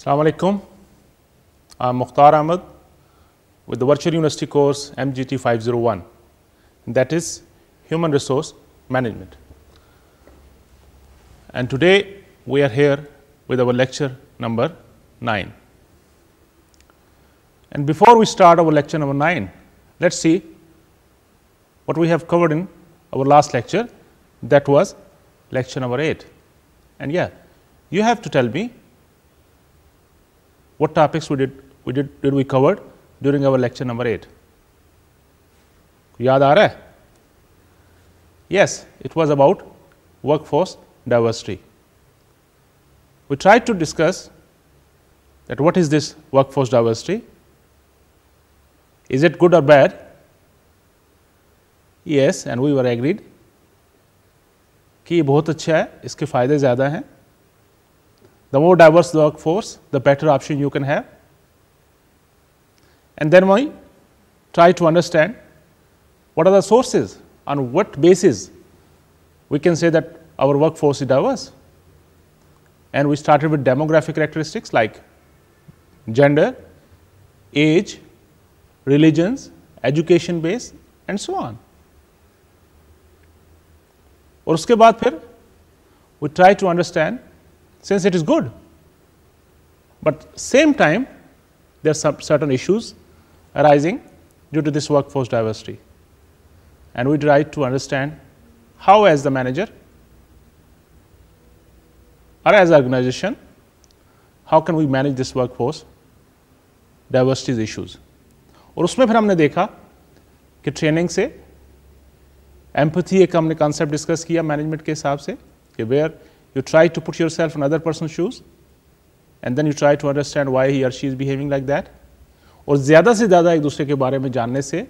Assalamu alaikum. I'm Mukhtar Ahmed with the Virtual University course MGT 501, that is Human Resource Management. And today we are here with our lecture number 9. And before we start our lecture number 9, let's see what we have covered in our last lecture, that was lecture number 8. And yeah, you have to tell me what topics we did we did did we covered during our lecture number eight? याद आ Yes, it was about workforce diversity. We tried to discuss that what is this workforce diversity? Is it good or bad? Yes, and we were agreed कि ये बहुत अच्छा है इसके फ़ायदे ज़्यादा हैं the more diverse the workforce, the better option you can have. And then we try to understand what are the sources, on what basis we can say that our workforce is diverse. And we started with demographic characteristics like gender, age, religions, education base and so on. और उसके बाद we try to understand since it is good. But same time there are some certain issues arising due to this workforce diversity and we try to understand how as the manager or as organization how can we manage this workforce diversity issues और उसमें फिर हमने देखा कि training से empathy एक हमने concept discuss किया मैनेजमेंट के हिसाब से कि where you try to put yourself in other person's shoes and then you try to understand why he or she is behaving like that. Or ज़्यादा से ज़्यादा एक दूसरे के बारे में जानने से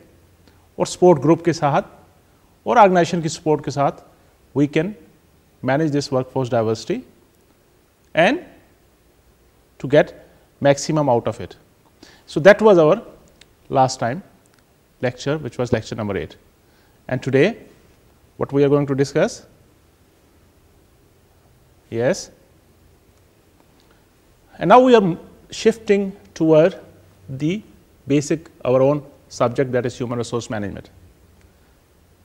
और सपोर्ट ग्रुप के साथ और ऑर्गेनाइजेशन की सपोर्ट के साथ we can manage this workforce diversity maximum out of it. So, that was our last time lecture which was lecture number 8 and today what we are going to discuss Yes. And now we are shifting toward the basic, our own subject that is human resource management.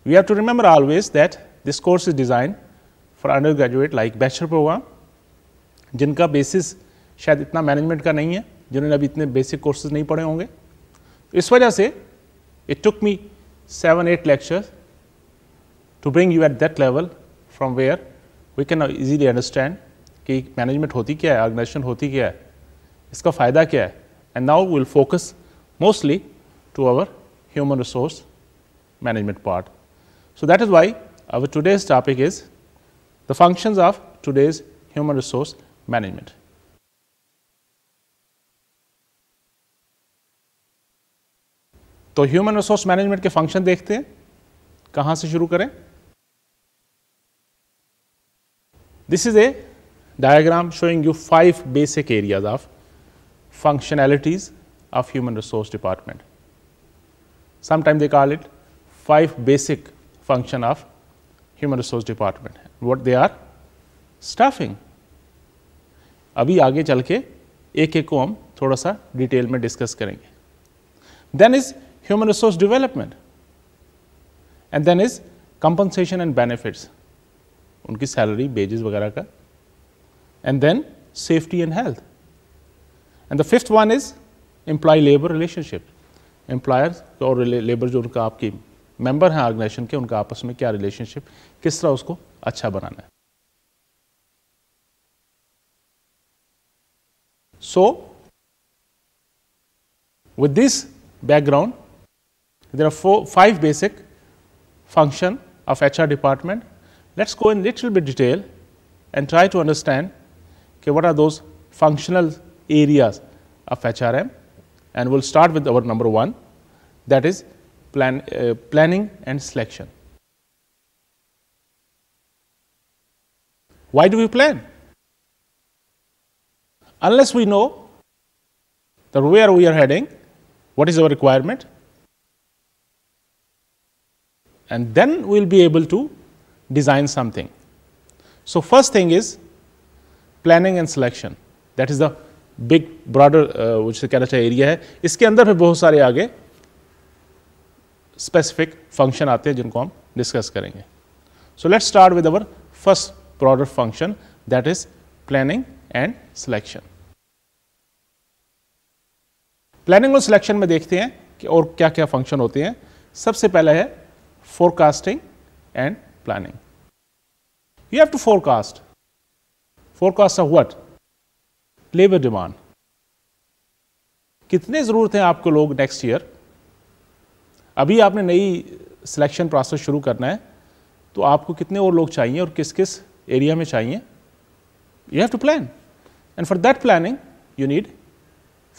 We have to remember always that this course is designed for undergraduate like bachelor program, जिनका basis shayad itna management ka nahi hai, जिन्होंने abhi itne basic courses nahi पढ़े honge. Is wajah se it took me seven eight lectures to bring you at that level from where we can easily understand कि management होती क्या है organisation होती क्या है इसका फ़ायदा क्या है and now will focus mostly to our human resource management part so that is why our today's topic is the functions of today's human resource management तो ह्यूमन रिसोर्स मैनेजमेंट के फंक्शन देखते हैं कहाँ से शुरू करें This is a diagram showing you five basic areas of functionalities of human resource department. Sometimes they call it five basic function of human resource department. What they are? Staffing. अभी आगे चल के एक एक को हम थोड़ा सा डिटेल में डिस्कस करेंगे then is human resource development and then is compensation and benefits उनकी सैलरी बेजेस वगैरह का and then safety and health and the fifth one is employ labour relationship employer और लेबर जो उनका आपकी मेंबर हैं ऑर्गेनाइजेशन के उनका आपस में क्या रिलेशनशिप किस तरह उसको अच्छा बनाना है so this background there are are five basic function of H R department Let us go in little bit detail and try to understand okay, what are those functional areas of HRM and we will start with our number 1 that is plan, uh, planning and selection. Why do we plan? Unless we know that where we are heading, what is our requirement and then we will be able to design something. So first thing is planning and selection. That is the big broader uh, which से कहना चाहिए area है इसके अंदर फिर बहुत सारे आगे स्पेसिफिक फंक्शन आते हैं जिनको हम डिस्कस करेंगे so let's start with our first broader function that is planning and selection. Planning और सिलेक्शन में देखते हैं कि और क्या क्या फंक्शन होते हैं सबसे पहला है forecasting and planning. You have to forecast. Forecast of what? Labor demand. कितने ज़रूरत हैं आपको लोग नेक्स्ट ईयर अभी आपने नई सिलेक्शन प्रोसेस शुरू करना है तो आपको कितने और लोग चाहिए और किस किस एरिया में चाहिए you have to plan and for that planning you need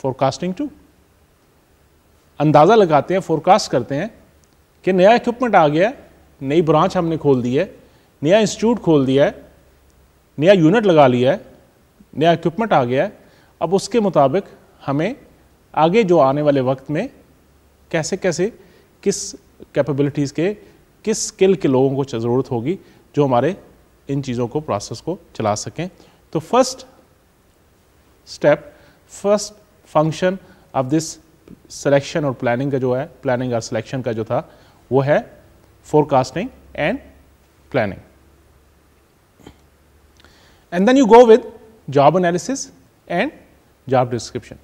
forecasting to अंदाज़ा लगाते हैं फोरकास्ट करते हैं कि नया इक्विपमेंट आ गया है नई ब्रांच हमने खोल दी है नया इंस्टीट्यूट खोल दिया है नया यूनिट लगा लिया है नया इक्विपमेंट आ गया है अब उसके मुताबिक हमें आगे जो आने वाले वक्त में कैसे कैसे किस कैपेबिलिटीज़ के किस स्किल के लोगों को ज़रूरत होगी जो हमारे इन चीज़ों को प्रोसेस को चला सकें तो first step first function of this selection और प्लानिंग का जो है प्लानिंग और सिलेक्शन का जो था वो है forecasting and planning. And then you go with job analysis and job description.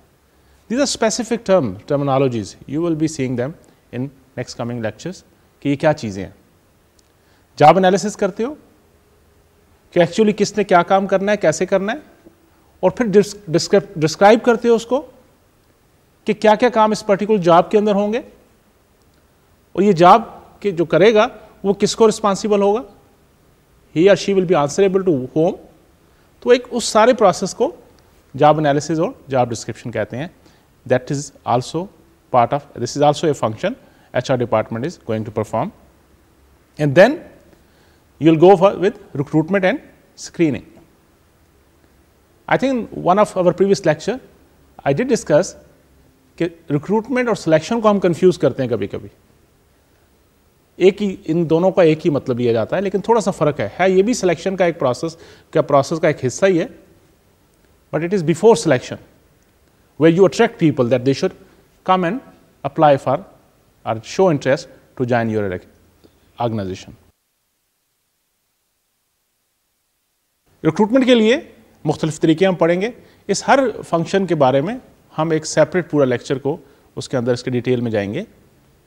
These are specific term terminologies. You will be seeing them in next coming lectures कि ये क्या चीज़ें हैं जॉब एनालिसिस करते हो कि एक्चुअली किसने क्या काम करना है कैसे करना है और फिर डिस्क्राइब करते हो उसको कि क्या क्या काम इस पर्टिकुलर जॉब के अंदर होंगे और ये जॉब के जो करेगा वो किसको रिस्पॉन्सिबल होगा he or she will be answerable to whom तो एक उस सारे प्रोसेस को जॉब एनालिसिस और जॉब डिस्क्रिप्शन कहते हैं that is also part of this is also a function H R department is going to perform and then you'll go for with recruitment and screening I think one of our previous lecture I did discuss कि recruitment और selection को हम confuse करते हैं कभी कभी एक ही इन दोनों का एक ही मतलब लिया जाता है लेकिन थोड़ा सा फ़र्क है है ये भी सिलेक्शन का एक प्रोसेस का प्रोसेस का एक हिस्सा ही है but it is before selection way you attract people that they should come and apply for or show interest to join your organization recruitment के लिए मुख्तलिफ तरीके हम पढ़ेंगे इस हर फंक्शन के बारे में हम एक सेपरेट पूरा लेक्चर को उसके अंदर इसके डिटेल में जाएंगे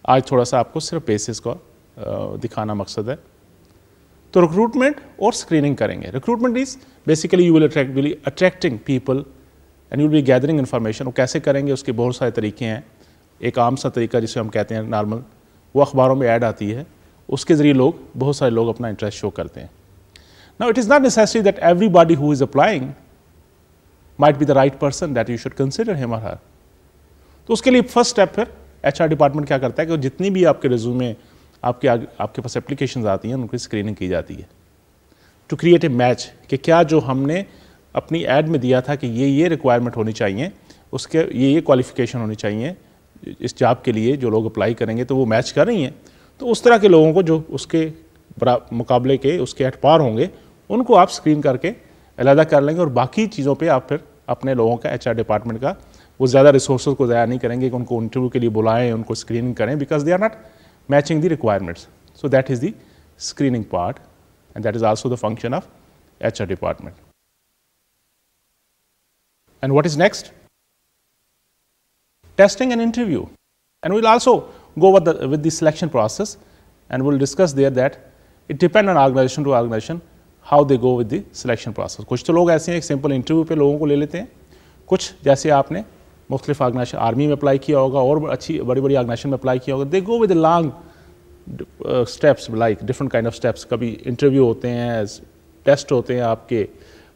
आज थोड़ा सा आपको सिर्फ बेसिस का दिखाना मकसद है तो रिक्रूटमेंट और स्क्रीनिंग करेंगे recruitment is basically you will attract will attracting people and you will be gathering information वो कैसे करेंगे उसके बहुत सारे तरीके हैं एक आम सा तरीका जिसे हम कहते हैं नॉर्मल वो अखबारों में ऐड आती है उसके ज़रिए लोग बहुत सारे लोग अपना इंटरेस्ट शो करते हैं now it is not necessary that body who is applying might be the right person that you should consider him her तो उसके लिए फर्स्ट स्टेप फिर एच आर डिपार्टमेंट क्या करता है कि जितनी भी आपके रिज्यूमे आपके आग, आपके पास एप्लीकेशन आती हैं उनकी स्क्रीनिंग की जाती है टू क्रिएट ए मैच कि क्या जो हमने अपनी एड में दिया था कि ये ये रिक्वायरमेंट होनी चाहिए उसके ये ये क्वालिफिकेशन होनी चाहिए इस जॉब के लिए जो लोग अप्लाई करेंगे तो वो मैच कर रही हैं तो उस तरह के लोगों को जो उसके मुकाबले के उसके एट पार होंगे उनको आप स्क्रीन करके अलहदा कर लेंगे और बाकी चीज़ों पे आप फिर अपने लोगों का एचआर डिपार्टमेंट का वो ज़्यादा रिसोर्स को ज़ाया नहीं करेंगे कि उनको इंटरव्यू के लिए बुलाएं उनको स्क्रीनिंग करें because they are not matching the requirements. So, that is the screening part and that is also the function of HR department. And what is next? Testing and interview. And we will also go with the, with the selection process and we will discuss there that it depends on organization to organization how they go with the selection process. कुछ तो लोग ऐसे हैं एक simple interview पे लोगों को ले लेते हैं कुछ जैसे आपने मुख्तलिफ आर्गनाइजेशन आर्मी में अप्लाई किया होगा और अच्छी बड़ी बड़ी आर्गनाइजेशन में अप्लाई किया होगा they go with long steps like different kind of steps कभी इंटरव्यू होते हैं टेस्ट होते हैं आपके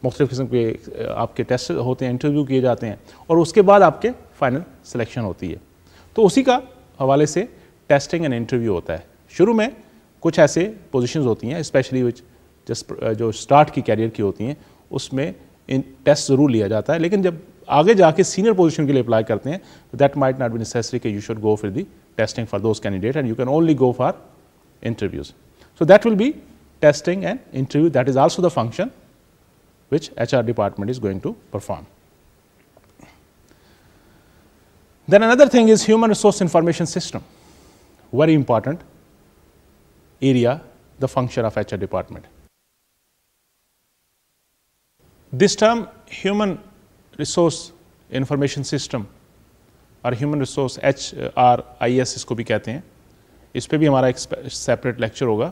मुख्तलिफ किस्म के uh, आपके टेस्ट होते हैं इंटरव्यू किए जाते हैं और उसके बाद आपके फाइनल सिलेक्शन होती है तो उसी का हवाले से टेस्टिंग एंड इंटरव्यू होता है शुरू में कुछ ऐसे पोजिशन होती हैं स्पेशली विच जिस जो स्टार्ट की कैरियर की होती हैं उसमें टेस्ट ज़रूर लिया जाता है लेकिन जब आगे जाके सीनियर पोजीशन के लिए अप्लाई करते हैं तो that might not be necessary कि you should go for the testing for those candidate and you can only go for interviews so that will be testing and interview that is also the function which HR department is going to perform. Then another thing is human resource information system, very important area, the function of HR department. This term human resource information system और human resource H R I S इसको भी कहते हैं इस पर भी हमारा एक सेपरेट लेक्चर होगा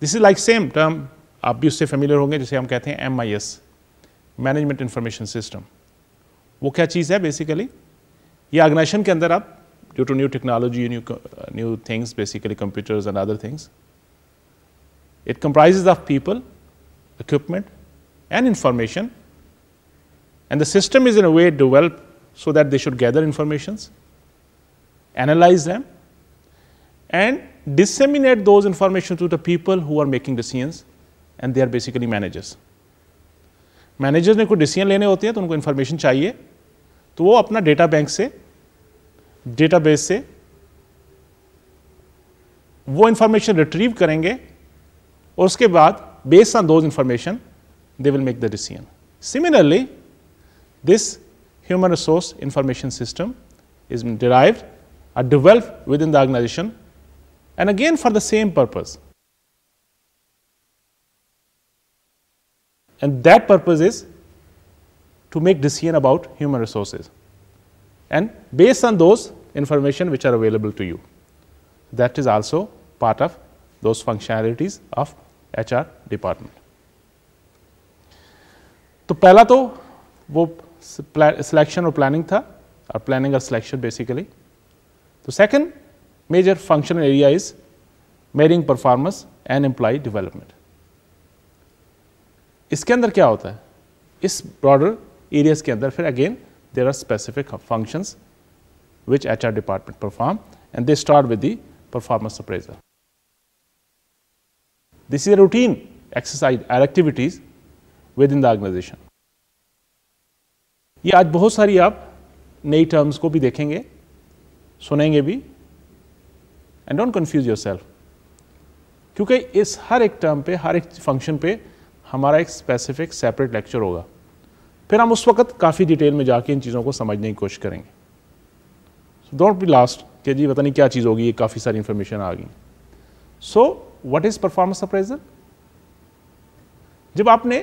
this is like same term आप भी उससे फेमिलियर होंगे जिसे हम कहते हैं M I S management information system वो क्या चीज़ है बेसिकली ये ऑर्गेनाइजेशन के अंदर आप due to new technology new new things basically computers and other things it comprise of people equipment and information And the system is in a way developed so that they should gather informations, analyze them, and disseminate those information to the people who are making decisions and they are basically managers. Managers ने कोई decision लेने होते हैं to उनको information. चाहिए तो वो अपना डेटा बैंक से डेटा बेस से वो इन्फॉर्मेशन रिट्रीव करेंगे और उसके बाद based on those information they will make the decision similarly this human resource information system is derived or uh, developed within the organization and again for the same purpose. And that purpose is to make decision about human resources and based on those information which are available to you. That is also part of those functionalities of HR department. तो पहला तो वो selection or planning tha or planning or selection basically. The second major functional area is measuring performance and employee development. इसके अंदर क्या होता है इस ब्रॉडर एरियाज के अंदर फिर again there are specific functions which HR department perform and they start with the performance appraisal. This is a routine exercise or activities within the organization. ये आज बहुत सारी आप नई टर्म्स को भी देखेंगे सुनेंगे भी and don't confuse yourself क्योंकि इस हर एक टर्म पे हर एक फंक्शन पे हमारा एक स्पेसिफिक सेपरेट लेक्चर होगा फिर हम उस वक्त काफ़ी डिटेल में जाके इन चीज़ों को समझने की कोशिश करेंगे सो डोंट बी लास्ट के जी पता नहीं क्या चीज़ होगी ये काफ़ी सारी इन्फॉर्मेशन आ गई so what is performance appraisal जब आपने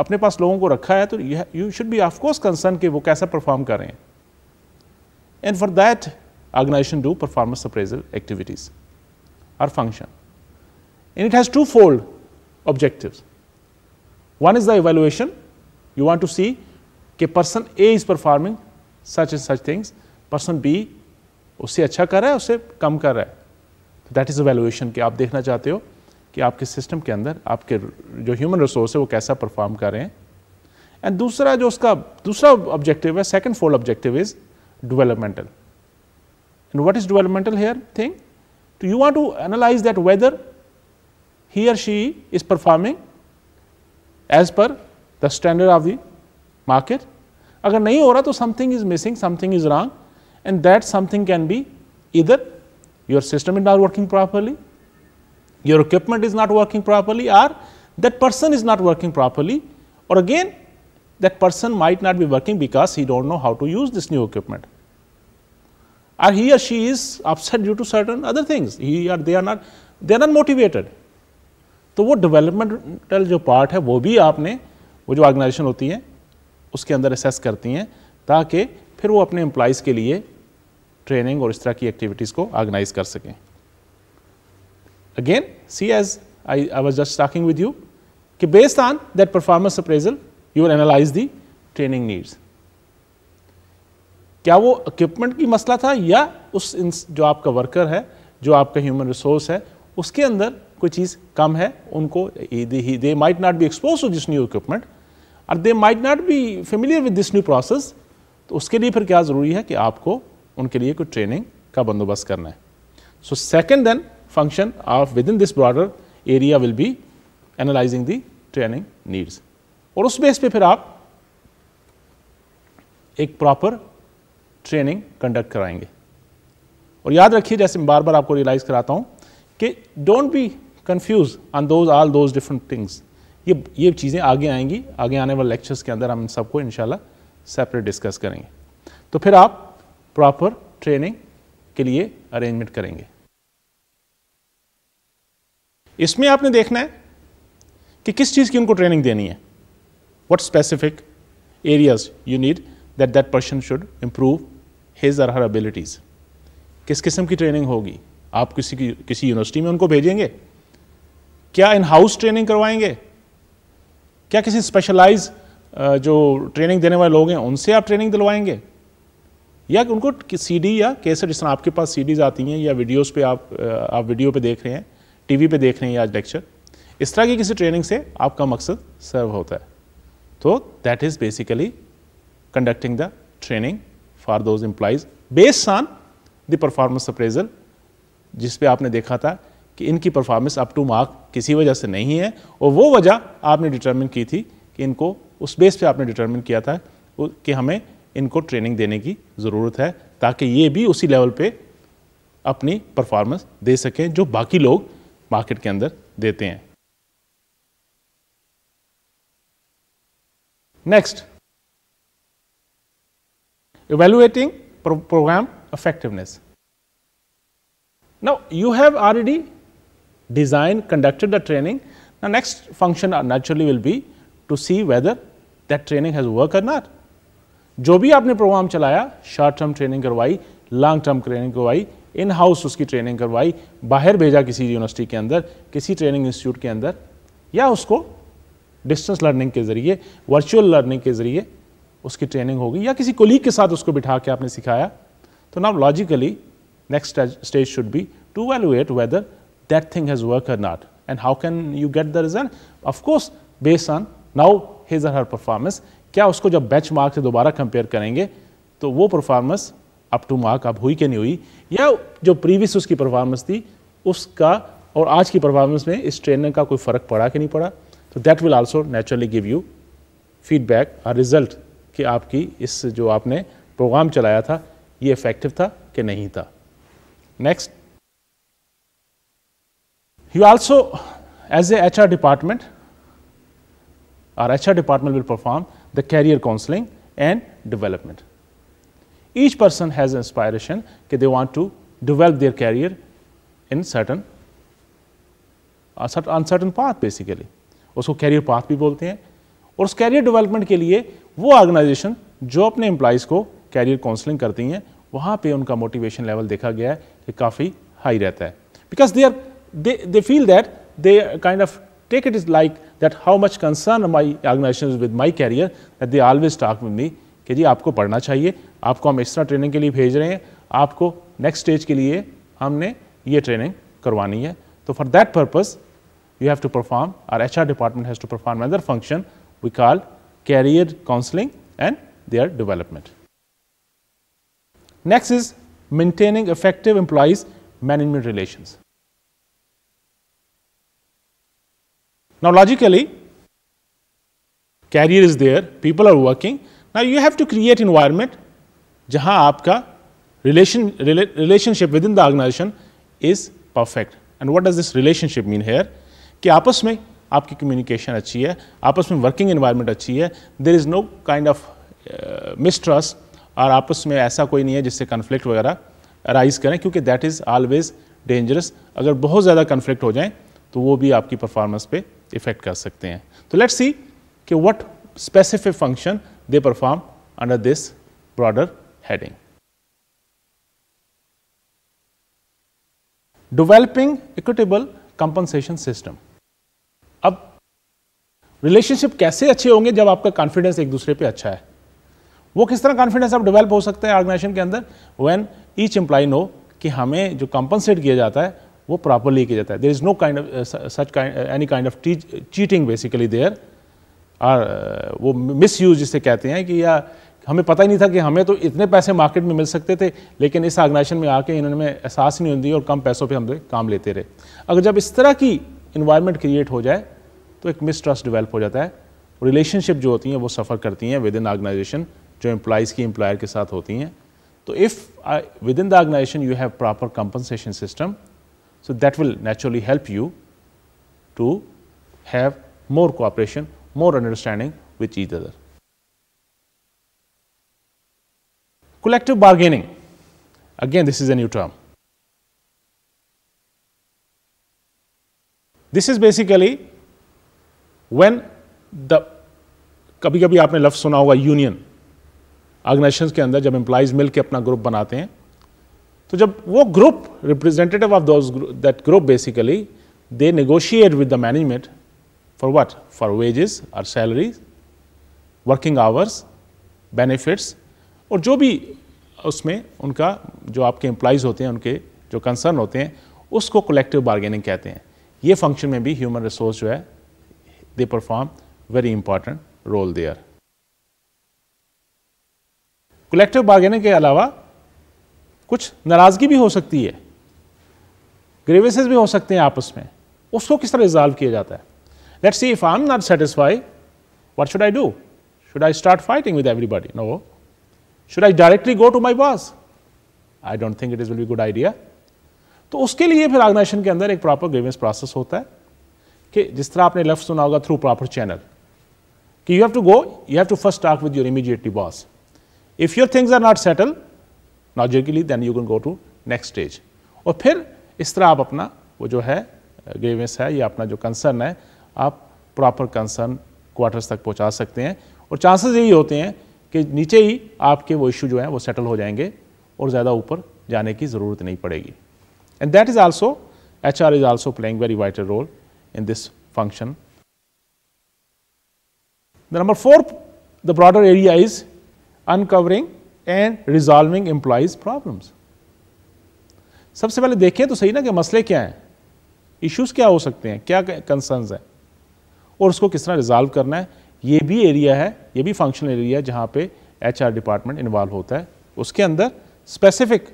अपने पास लोगों को रखा है तो you should be of course concern कि वो कैसा परफॉर्म कर रहे हैं and for that organization do performance appraisal activities or function and it has two fold objective one is the evaluation you want to see कि person A is performing such and such things person B उससे अच्छा कर रहा है उससे कम कर रहा है दैट इज़ अवेलुएशन कि आप देखना चाहते हो कि आपके सिस्टम के अंदर आपके जो ह्यूमन रिसोर्स है वो कैसा परफॉर्म कर रहे हैं एंड दूसरा जो उसका दूसरा ऑब्जेक्टिव है second fold objective is developmental and what is developmental here thing to you want to analyse that whether he और she is performing as per the standard of the market अगर नहीं हो रहा तो something is missing something is wrong and that something can be either your system is not working properly your equipment is not working properly or that person is not working properly or again that person might not be working because he don't know how to use this new equipment or he or she is upset due to certain other things he or they are not they are not motivated तो वो developmental जो part है वो भी आपने वो जो organisation होती है उसके अंदर असेस करती हैं ताकि फिर वो अपने एम्प्लॉयज़ के लिए ट्रेनिंग और इस तरह की एक्टिविटीज़ को ऑर्गेनाइज कर सकें Again, see as I, I was just talking with you, कि based on that performance appraisal, you will analyze the training needs. क्या वो इक्विपमेंट की मसला था या उस जो आपका वर्कर है जो आपका ह्यूमन रिसोर्स है उसके अंदर कोई चीज़ कम है उनको they might not be exposed to this new equipment और they might not be familiar with this new process तो उसके लिए फिर क्या ज़रूरी है कि आपको उनके लिए कोई ट्रेनिंग का बंदोबस्त करना है so second then function of within this broader area will be analyzing the training needs और उस बेस पे फिर आप एक प्रॉपर ट्रेनिंग कंडक्ट कराएंगे और याद रखिए जैसे मैं बार बार आपको रियलाइज़ कराता हूँ कि don't be confuse on those all those different things ये ये चीज़ें आगे आएंगी आगे आने वाले लेक्चर्स के अंदर हम इन सबको इन सेपरेट डिस्कस करेंगे तो फिर आप प्रॉपर ट्रेनिंग के लिए अरेंजमेंट करेंगे इसमें आपने देखना है कि किस चीज़ की उनको ट्रेनिंग देनी है what specific areas you need that that person should improve his or her abilities किस किस्म की ट्रेनिंग होगी आप किसी की किसी यूनिवर्सिटी में उनको भेजेंगे क्या इन हाउस ट्रेनिंग करवाएंगे क्या किसी स्पेशलाइज uh, जो ट्रेनिंग देने वाले लोग हैं उनसे आप ट्रेनिंग दिलवाएंगे या उनको सी डी या कैसे जिस तरह आपके पास सीडीज आती हैं या वीडियोस पे आप uh, आप वीडियो पे देख रहे हैं टीवी पे देख रहे हैं आज लेक्चर इस तरह की किसी ट्रेनिंग से आपका मकसद सर्व होता है तो that is basically conducting the training for those employees based on the performance appraisal जिस पे आपने देखा था कि इनकी परफॉर्मेंस अप टू मार्क किसी वजह से नहीं है और वो वजह आपने डिटर्मिन की थी कि इनको उस बेस पे आपने डिटर्मिन किया था कि हमें इनको ट्रेनिंग देने की ज़रूरत है ताकि ये भी उसी लेवल पे अपनी परफॉर्मेंस दे सकें जो बाकी लोग मार्केट के अंदर देते हैं next evaluating programme effectiveness now you have already design conducted the training next function naturally will be to see whether that training has work or not जो भी आपने प्रोग्राम चलाया शॉर्ट टर्म ट्रेनिंग करवाई long term training करवाई in house उसकी training करवाई बाहर भेजा किसी यूनिवर्सिटी के अंदर किसी ट्रेनिंग इंस्टीट्यूट के अंदर या उसको डिस्टेंस लर्निंग के ज़रिए वर्चुअल लर्निंग के ज़रिए उसकी ट्रेनिंग होगी या किसी कोलीग के साथ उसको बिठा के आपने सिखाया तो now logically next stage should be to evaluate whether that thing has work or not and how can you get the result of course based on now his or her performance क्या उसको जब बेंच मार्क से दोबारा compare करेंगे तो वो performance up to mark अब हुई कि नहीं हुई या जो प्रीवियस उसकी परफॉर्मेंस थी उसका और आज की परफॉर्मेंस में इस ट्रेनर का कोई फ़र्क पड़ा कि नहीं पड़ा तो that will also naturally give you feedback और रिजल्ट कि आपकी इस जो आपने प्रोग्राम चलाया था ये इफेक्टिव था कि नहीं था next you also as a H R department और H R department will perform the career counselling and development Each person has inspiration that they want to develop their career in certain uncertain path basically उसको career path भी बोलते हैं और उस career development के लिए वो ऑर्गेनाइजेशन जो अपने एम्प्लॉयज़ को कैरियर काउंसलिंग करती हैं वहाँ पे उनका मोटिवेशन लेवल देखा गया है कि काफ़ी हाई रहता है because they are they they feel that they kind of take it is like that how much concern my organisation with my career that they always talk with me कि जी आपको पढ़ना चाहिए आपको हम एक्स्ट्रा ट्रेनिंग के लिए भेज रहे हैं आपको नेक्स्ट स्टेज के लिए हमने ये ट्रेनिंग करवानी है तो for that purpose you have to perform or H R department has to perform other function we call career counselling and their development next is maintaining effective employees management relation now logically career is there people are working now you have to create environment जहां आपका relation relationship within the organisation is perfect and what does this relationship mean here कि आपस में आपकी communication अच्छी है आपस में वर्किंग इन्वायरमेंट अच्छी है there is no kind of mistrust और आपस में ऐसा कोई नहीं है जिससे कन्फ्लिक्ट वगैरह राइज करें क्योंकि दैट इज़ ऑलवेज डेंजरस अगर बहुत ज़्यादा कन्फ्लिक्ट हो जाए तो वो भी आपकी परफॉर्मेंस पे इफेक्ट कर सकते हैं तो लेट्स सी कि what specific function they perform under this broader heading. Developing equitable compensation system. अब रिलेशनशिप कैसे अच्छे होंगे जब आपका कॉन्फिडेंस एक दूसरे पे अच्छा है वो किस तरह कॉन्फिडेंस आप डेवलप हो सकते हैं ऑर्गेनाइजेशन के अंदर व्हेन ईच एम्प्लॉय नो कि हमें जो कंपनसेट किया जाता है वो प्रॉपरली किया जाता है there is no kind of such any kind of cheating basically there और वो मिस यूज जिसे कहते हैं कि या हमें पता ही नहीं था कि हमें तो इतने पैसे मार्केट में मिल सकते थे लेकिन इस ऑर्गेनाइजेशन में आके इन्होंने एहसास नहीं होती और कम पैसों पे हम काम लेते रहे अगर जब इस तरह की इन्वायरमेंट क्रिएट हो जाए तो एक मिसट्रस्ट डिवेल्प हो जाता है रिलेशनशिप जो होती हैं वो सफ़र करती हैं विद इन ऑर्गेनाइजेशन जो एम्प्लॉज़ की एम्प्लॉयर के साथ होती हैं तो if I within the organisation you have proper compensation system so that will naturally help you to have more cooperation more understanding which each other Collective bargaining, again this is a new term. This is basically when the कभी कभी आपने लफ्ज सुना होगा union organisation के अंदर जब employees मिलकर अपना ग्रुप बनाते हैं तो जब वो group representative of those that group basically they negotiate with the management for what for wages और सैलरीज वर्किंग आवर्स बेनिफिट्स और जो भी उसमें उनका जो आपके एम्प्लॉयज़ होते हैं उनके जो कंसर्न होते हैं उसको कलेक्टिव बार्गेनिंग कहते हैं ये फंक्शन में भी ह्यूमन रिसोर्स जो है they perform very important role there collective bargaining के अलावा कुछ नाराज़गी भी हो सकती है ग्रेवेसेस भी हो सकते हैं आपस में उसको किस तरह रिजॉल्व किया जाता है let's see if I am not satisfy what should I do should I start fighting with everybody no should I directly go to my boss I don't think it is will be good idea तो उसके लिए फिर organisation के अंदर एक proper grievance process होता है कि जिस तरह आपने लफ्ज सुना होगा थ्रू प्रॉपर चैनल कि you have to go you have to first talk with your immediately boss if your things are not settle logically then you can go to next stage और फिर इस तरह आप अपना वो जो है ग्रेवेंस है या अपना जो कंसर्न है आप प्रॉपर कंसर्न क्वार्टर्स तक पहुंचा सकते हैं और चांसेस यही होते हैं के नीचे ही आपके वो इशू जो हैं वो सेटल हो जाएंगे और ज़्यादा ऊपर जाने की ज़रूरत नहीं पड़ेगी and that is also H R is also playing very vital role in this function the number four the broader area is uncovering and resolving employees problems सबसे पहले देखें तो सही ना कि मसले क्या हैं इश्यूज क्या हो सकते हैं क्या कंसर्न्स हैं और उसको किस तरह रिजॉल्व करना है ये भी एरिया है ये भी फंक्शनल एरिया है जहाँ पे आर डिपार्टमेंट इन्वॉल्व होता है उसके अंदर स्पेसिफिक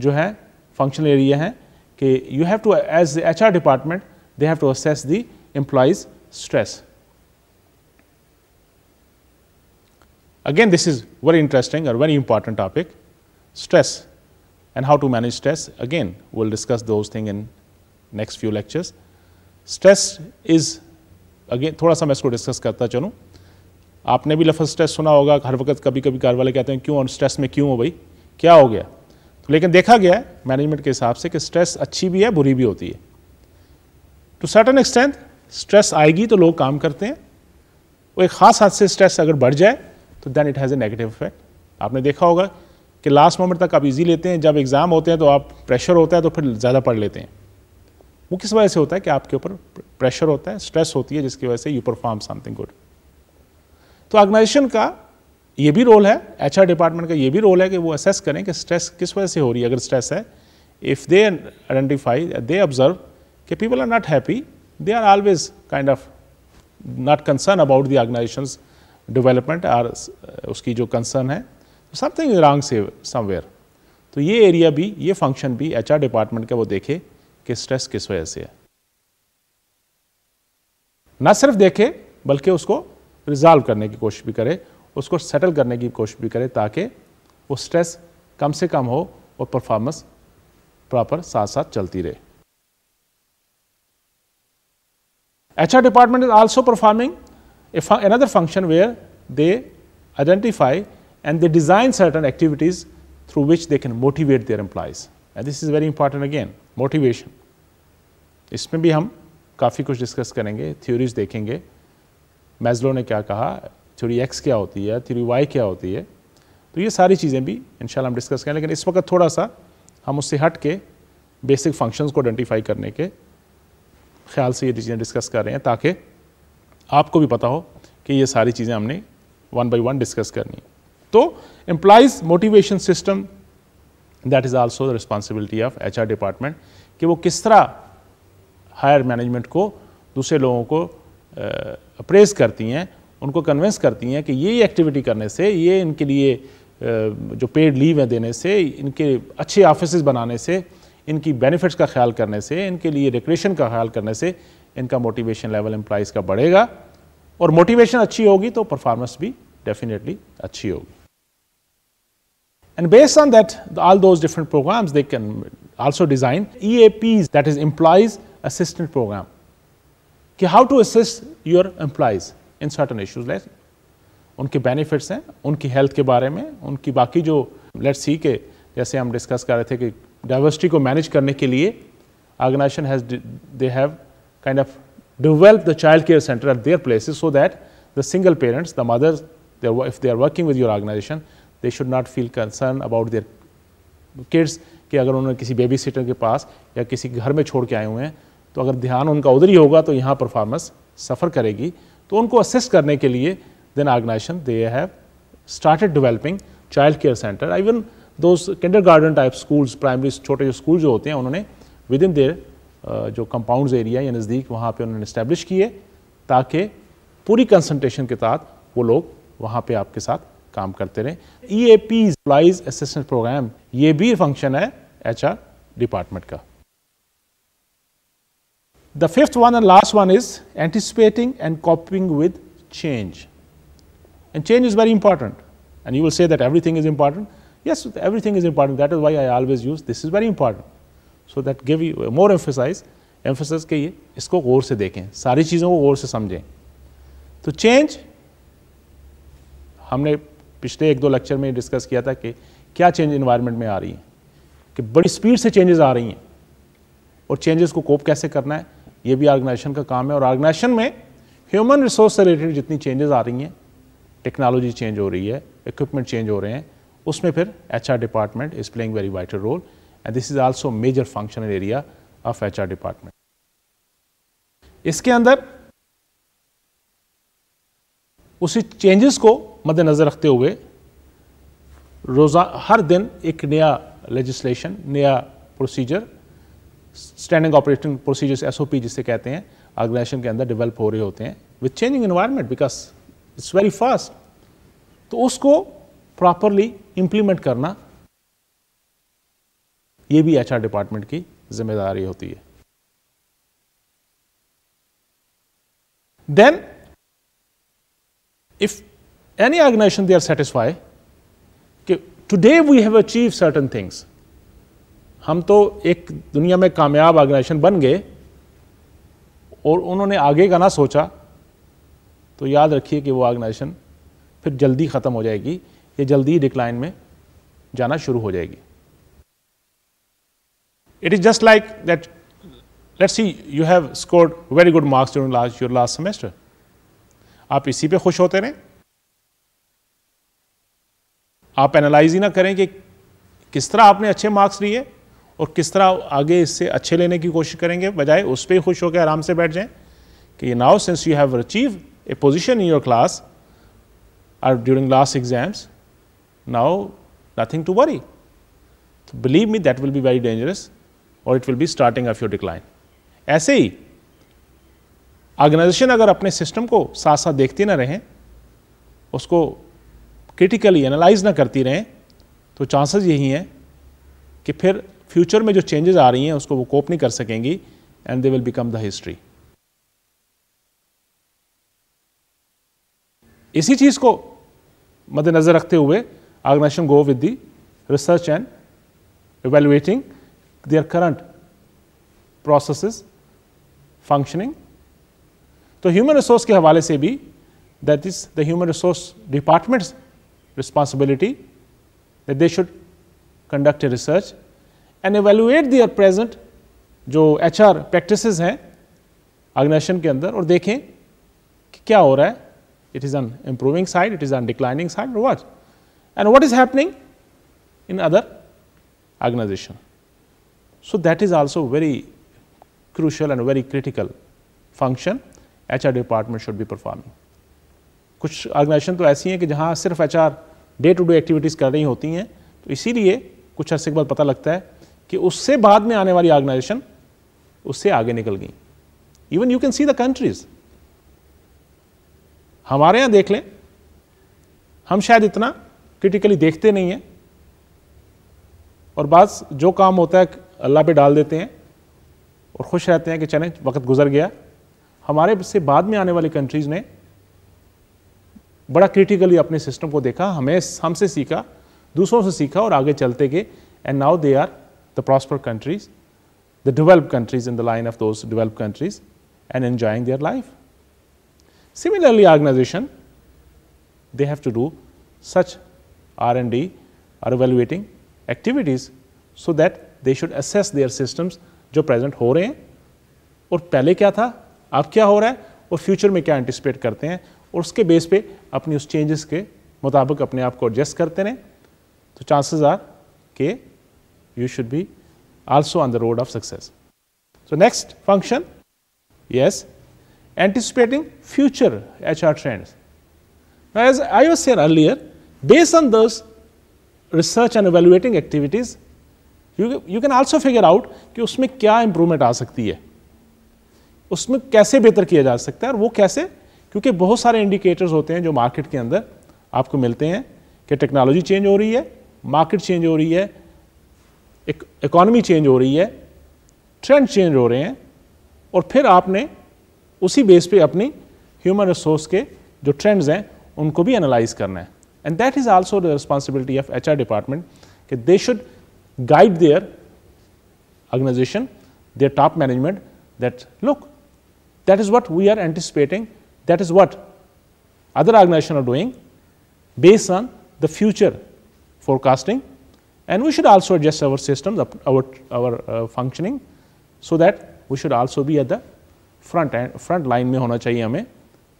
जो है फंक्शनल एरिया है कि you have to as H R department they have to assess the employees stress again this is very interesting और very important topic stress and how to manage stress again will discuss those thing in next few lectures stress is again थोड़ा सा मैं इसको discuss करता चलूँ आपने भी लफ्ज़ स्ट्रेस सुना होगा हर वक्त कभी कभी घर वाले कहते हैं क्यों स्ट्रेस में क्यों हो भाई क्या हो गया तो लेकिन देखा गया है मैनेजमेंट के हिसाब से कि स्ट्रेस अच्छी भी है बुरी भी होती है टू सर्टन एक्सटेंथ स्ट्रेस आएगी तो लोग काम करते हैं वो एक ख़ास हाथ से स्ट्रेस अगर बढ़ जाए तो then it has a negative effect आपने देखा होगा कि लास्ट मोमेंट तक आप इजी लेते हैं जब एग्ज़ाम होते हैं तो आप प्रेशर होता है तो फिर ज़्यादा पढ़ लेते हैं वो किस वजह से होता है कि आपके ऊपर प्रेशर होता है स्ट्रेस होती है जिसकी वजह से यू परफॉर्म समथिंग गुड तो ऑर्गेनाइजेशन का ये भी रोल है आर डिपार्टमेंट का ये भी रोल है कि वो असेस करें कि स्ट्रेस किस वजह से हो रही है अगर स्ट्रेस है if they identify they observe कि people are not happy they are always kind of not concern about the organisation development or उसकी जो कंसर्न है समथिंग रॉन्ग से समवेयर तो ये एरिया भी ये फंक्शन भी आर डिपार्टमेंट का वो देखे कि स्ट्रेस किस वजह से है ना सिर्फ देखें बल्कि उसको रिजॉल्व करने की कोशिश भी करें उसको सेटल करने की कोशिश भी करें ताकि वो स्ट्रेस कम से कम हो और परफॉर्मेंस प्रॉपर साथ साथ चलती रहे H R department is also performing another function where they identify and they design certain activities through which they can motivate their employees and this is very important again motivation इसमें भी हम काफ़ी कुछ discuss करेंगे theories देखेंगे मैजलो ने क्या कहा थ्योरी एक्स क्या होती है थ्योरी वाई क्या होती है तो ये सारी चीज़ें भी इन हम डिस्कस करें लेकिन इस वक्त थोड़ा सा हम उससे हट के बेसिक फंक्शंस को आइडेंटिफाई करने के ख्याल से ये चीज़ें डिस्कस कर रहे हैं ताकि आपको भी पता हो कि ये सारी चीज़ें हमने वन बाई वन डिस्कस करनी तो employees motivation system that is also the responsibility of H department कि वो किस तरह हायर मैनेजमेंट को दूसरे लोगों को अप्रेज करती हैं उनको कन्विंस करती हैं कि ये एक्टिविटी करने से ये इनके लिए जो पेड लीव है देने से इनके अच्छे ऑफिस बनाने से इनकी बेनिफिट्स का ख्याल करने से इनके लिए रिक्रेशन का ख्याल करने से इनका मोटिवेशन लेवल एम्प्लाइज का बढ़ेगा और मोटिवेशन अच्छी होगी तो परफॉर्मेंस भी डेफिनेटली अच्छी होगी And based on that, all those different programs, they can also design EAPs, that is Employees Assistant Program. how to assist your employees in certain issues, let's unki benefits hain, unki health ke baare mein, unki baaki jo, let's see ke, jaise hum discuss kar rahe the ke, diversity ko manage karne ke liye, organization has, they have kind of developed the child care center at their places so that the single parents, the mothers, if they are working with your organization, they should not feel concern about their kids कि अगर उन्होंने किसी baby seater के पास या किसी घर में छोड़ के आए हुए हैं तो अगर ध्यान उनका उधर ही होगा तो यहाँ परफॉर्मेंस सफ़र करेगी तो उनको असिस्ट करने के लिए then organisation they have started developing child care centre even though kindergarten type schools primary छोटे जो स्कूल जो होते हैं उन्होंने विद इन देयर जो कंपाउंड्स एरिया या नज़दीक वहाँ पे उन्होंने इस्टेब्लिश किए ताकि पूरी कंसंट्रेशन के तहत वो लोग वहाँ पे आपके साथ काम करते रहे E A P employees assistance programme ये भी फंक्शन है एच आर डिपार्टमेंट का the fifth one and last one is anticipating and coping with change and change is very important and you will say that everything is important yes everything is important that is why I always use this is very important so that give you more emphasise emphasise के ये इसको गौर से देखें सारी चीज़ों को गौर से समझें तो चेंज हमने पिछले एक दो लेक्चर में डिस्कस किया था कि क्या चेंज इन्वायरमेंट में आ रही है कि बड़ी स्पीड से चेंजेस आ रही हैं और चेंजेस को कोप कैसे करना है ये भी ऑर्गेनाइजेशन का काम है और ऑर्गेनाइजेशन में ह्यूमन रिसोर्स से रिलेटेड जितनी चेंजेस आ रही हैं टेक्नोलॉजी चेंज हो रही है इक्विपमेंट चेंज हो रहे हैं उसमें फिर H R department is playing very vital role and this is also major functional area of H R department इसके अंदर उसी चेंजेस को मद्देनज़र रखते हुए रोज़ा हर दिन एक नया लेजिस्लेशन नया procedure standing operating procedures SOP जिसे कहते हैं ऑर्गेनाइजेशन के अंदर डेवलप हो रहे होते हैं with changing environment because it's very fast तो उसको प्रॉपरली इम्प्लीमेंट करना ये भी एचआर डिपार्टमेंट की जिम्मेदारी होती है then if any organization they are satisfied कि today we have achieved certain things हम तो एक दुनिया में कामयाब ऑर्गेनाइजेशन बन गए और उन्होंने आगे का ना सोचा तो याद रखिए कि वो ऑर्गेनाइजेशन फिर जल्दी ख़त्म हो जाएगी या जल्दी डिक्लाइन में जाना शुरू हो जाएगी it is just like that let's see you have scored very good marks during last your last semester आप इसी पे खुश होते रहें आप एनालाइज ही ना करें कि किस तरह आपने अच्छे मार्क्स लिए और किस तरह आगे इससे अच्छे लेने की कोशिश करेंगे बजाय उस पर ही खुश होकर आराम से बैठ जाएं कि now since you have achieve a position in your class or during last exams now nothing to worry believe me that will be very dangerous और it will be starting of your decline ऐसे ही organisation अगर अपने system को साथ साथ देखती ना रहें उसको क्रिटिकली एनालाइज ना करती रहें तो चांसेस यही हैं कि फिर फ्यूचर में जो चेंजेस आ रही हैं उसको वो कोप नहीं कर सकेंगी and they will become the history इसी चीज़ को मद्देनज़र रखते हुए organisation go with the research and evaluating their current processes functioning तो ह्यूमन रिसोर्स के हवाले से भी that is the human resource department's responsibility that they should conduct a research and evaluate their present जो एच आर प्रैक्टिस हैं organisation के अंदर और देखें कि क्या हो रहा it is an improving side, it is an declining side or what? And what is happening in other organization? So that is also very crucial and very critical function HR department should be performing. कुछ organisation तो ऐसी हैं कि जहाँ सिर्फ H day to day activities कर रही होती हैं तो इसीलिए कुछ अर्से के बाद पता लगता है कि उससे बाद में आने वाली ऑर्गेनाइजेशन उससे आगे निकल गई even you can see the countries हमारे यहाँ देख लें हम शायद इतना क्रिटिकली देखते नहीं हैं और बस जो काम होता है अल्लाह पे डाल देते हैं और खुश रहते हैं कि चले वक्त गुजर गया हमारे से बाद में आने वाली कंट्रीज़ ने बड़ा क्रिटिकली अपने सिस्टम को देखा हमें हमसे सीखा दूसरों से सीखा और आगे चलते गए and now they are the prosper countries the develop countries in the line of those develop countries and enjoying their life similarly organisation to do such R and D or evaluating activities so that they should assess their systems जो present हो रहे हैं और पहले क्या था अब क्या हो रहा है और फ्यूचर में क्या एंटिसिपेट करते हैं और उसके बेस पे अपनी उस चेंजेस के मुताबिक अपने आप को एडजस्ट करते रहें तो चांसेस आर के you should be also on the road of success so next function yes anticipating future H R trends as I was सेयर earlier based on this research and evaluating activities you can also figure out कि उसमें क्या improvement आ सकती है उसमें कैसे बेहतर किया जा सकता है और वो कैसे क्योंकि बहुत सारे इंडिकेटर्स होते हैं जो मार्केट के अंदर आपको मिलते हैं कि टेक्नोलॉजी चेंज हो रही है मार्केट चेंज हो रही है इकोनॉमी चेंज हो रही है ट्रेंड चेंज हो रहे हैं और फिर आपने उसी बेस पे अपनी ह्यूमन रिसोर्स के जो ट्रेंड्स हैं उनको भी एनालाइज करना है and that is also the responsibility of H department कि they should guide their organisation their top management that look that is what we are anticipating That is what other organizations are doing based on the future forecasting and we should also adjust our systems, our, our uh, functioning so that we should also be at the front end, front line में होना चाहिए हमें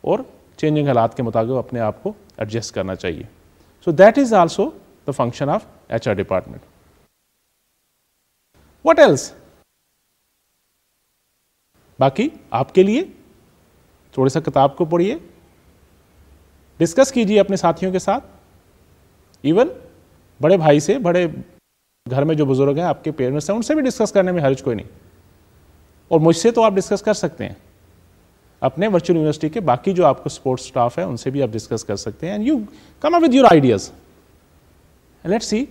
or changing हालात के मुताबिक अपने आप को adjust करना चाहिए So that is also the function of HR department. What else? बाकी आपके लिए थोड़ी सा किताब को पढ़िए डिस्कस कीजिए अपने साथियों के साथ इवन बड़े भाई से बड़े घर में जो बुजुर्ग हैं आपके पेरेंट्स हैं उनसे भी डिस्कस करने में हर्ज कोई नहीं और मुझसे तो आप डिस्कस कर सकते हैं अपने वर्चुअल यूनिवर्सिटी के बाकी जो आपको स्पोर्ट्स स्टाफ है उनसे भी आप डिस्कस कर सकते हैं and you come up with your ideas let's see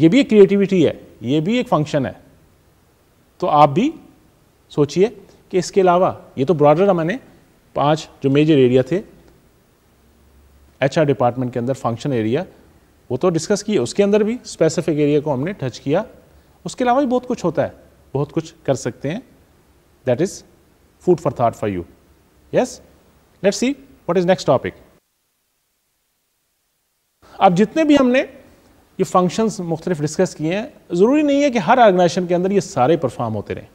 ये भी एक क्रिएटिविटी है ये भी एक फंक्शन है तो आप भी सोचिए कि इसके अलावा ये तो ब्रॉडर मैंने पांच जो मेजर एरिया थे आर डिपार्टमेंट के अंदर फंक्शन एरिया वो तो डिस्कस किए उसके अंदर भी स्पेसिफिक एरिया को हमने टच किया उसके अलावा भी बहुत कुछ होता है बहुत कुछ कर सकते हैं that is food for thought for you yes let's see what is next topic अब जितने भी हमने ये फंक्शंस मुख्तलिफ डिस्कस किए हैं ज़रूरी नहीं है कि हर ऑर्गेनाइजेशन के अंदर ये सारे परफॉर्म होते रहें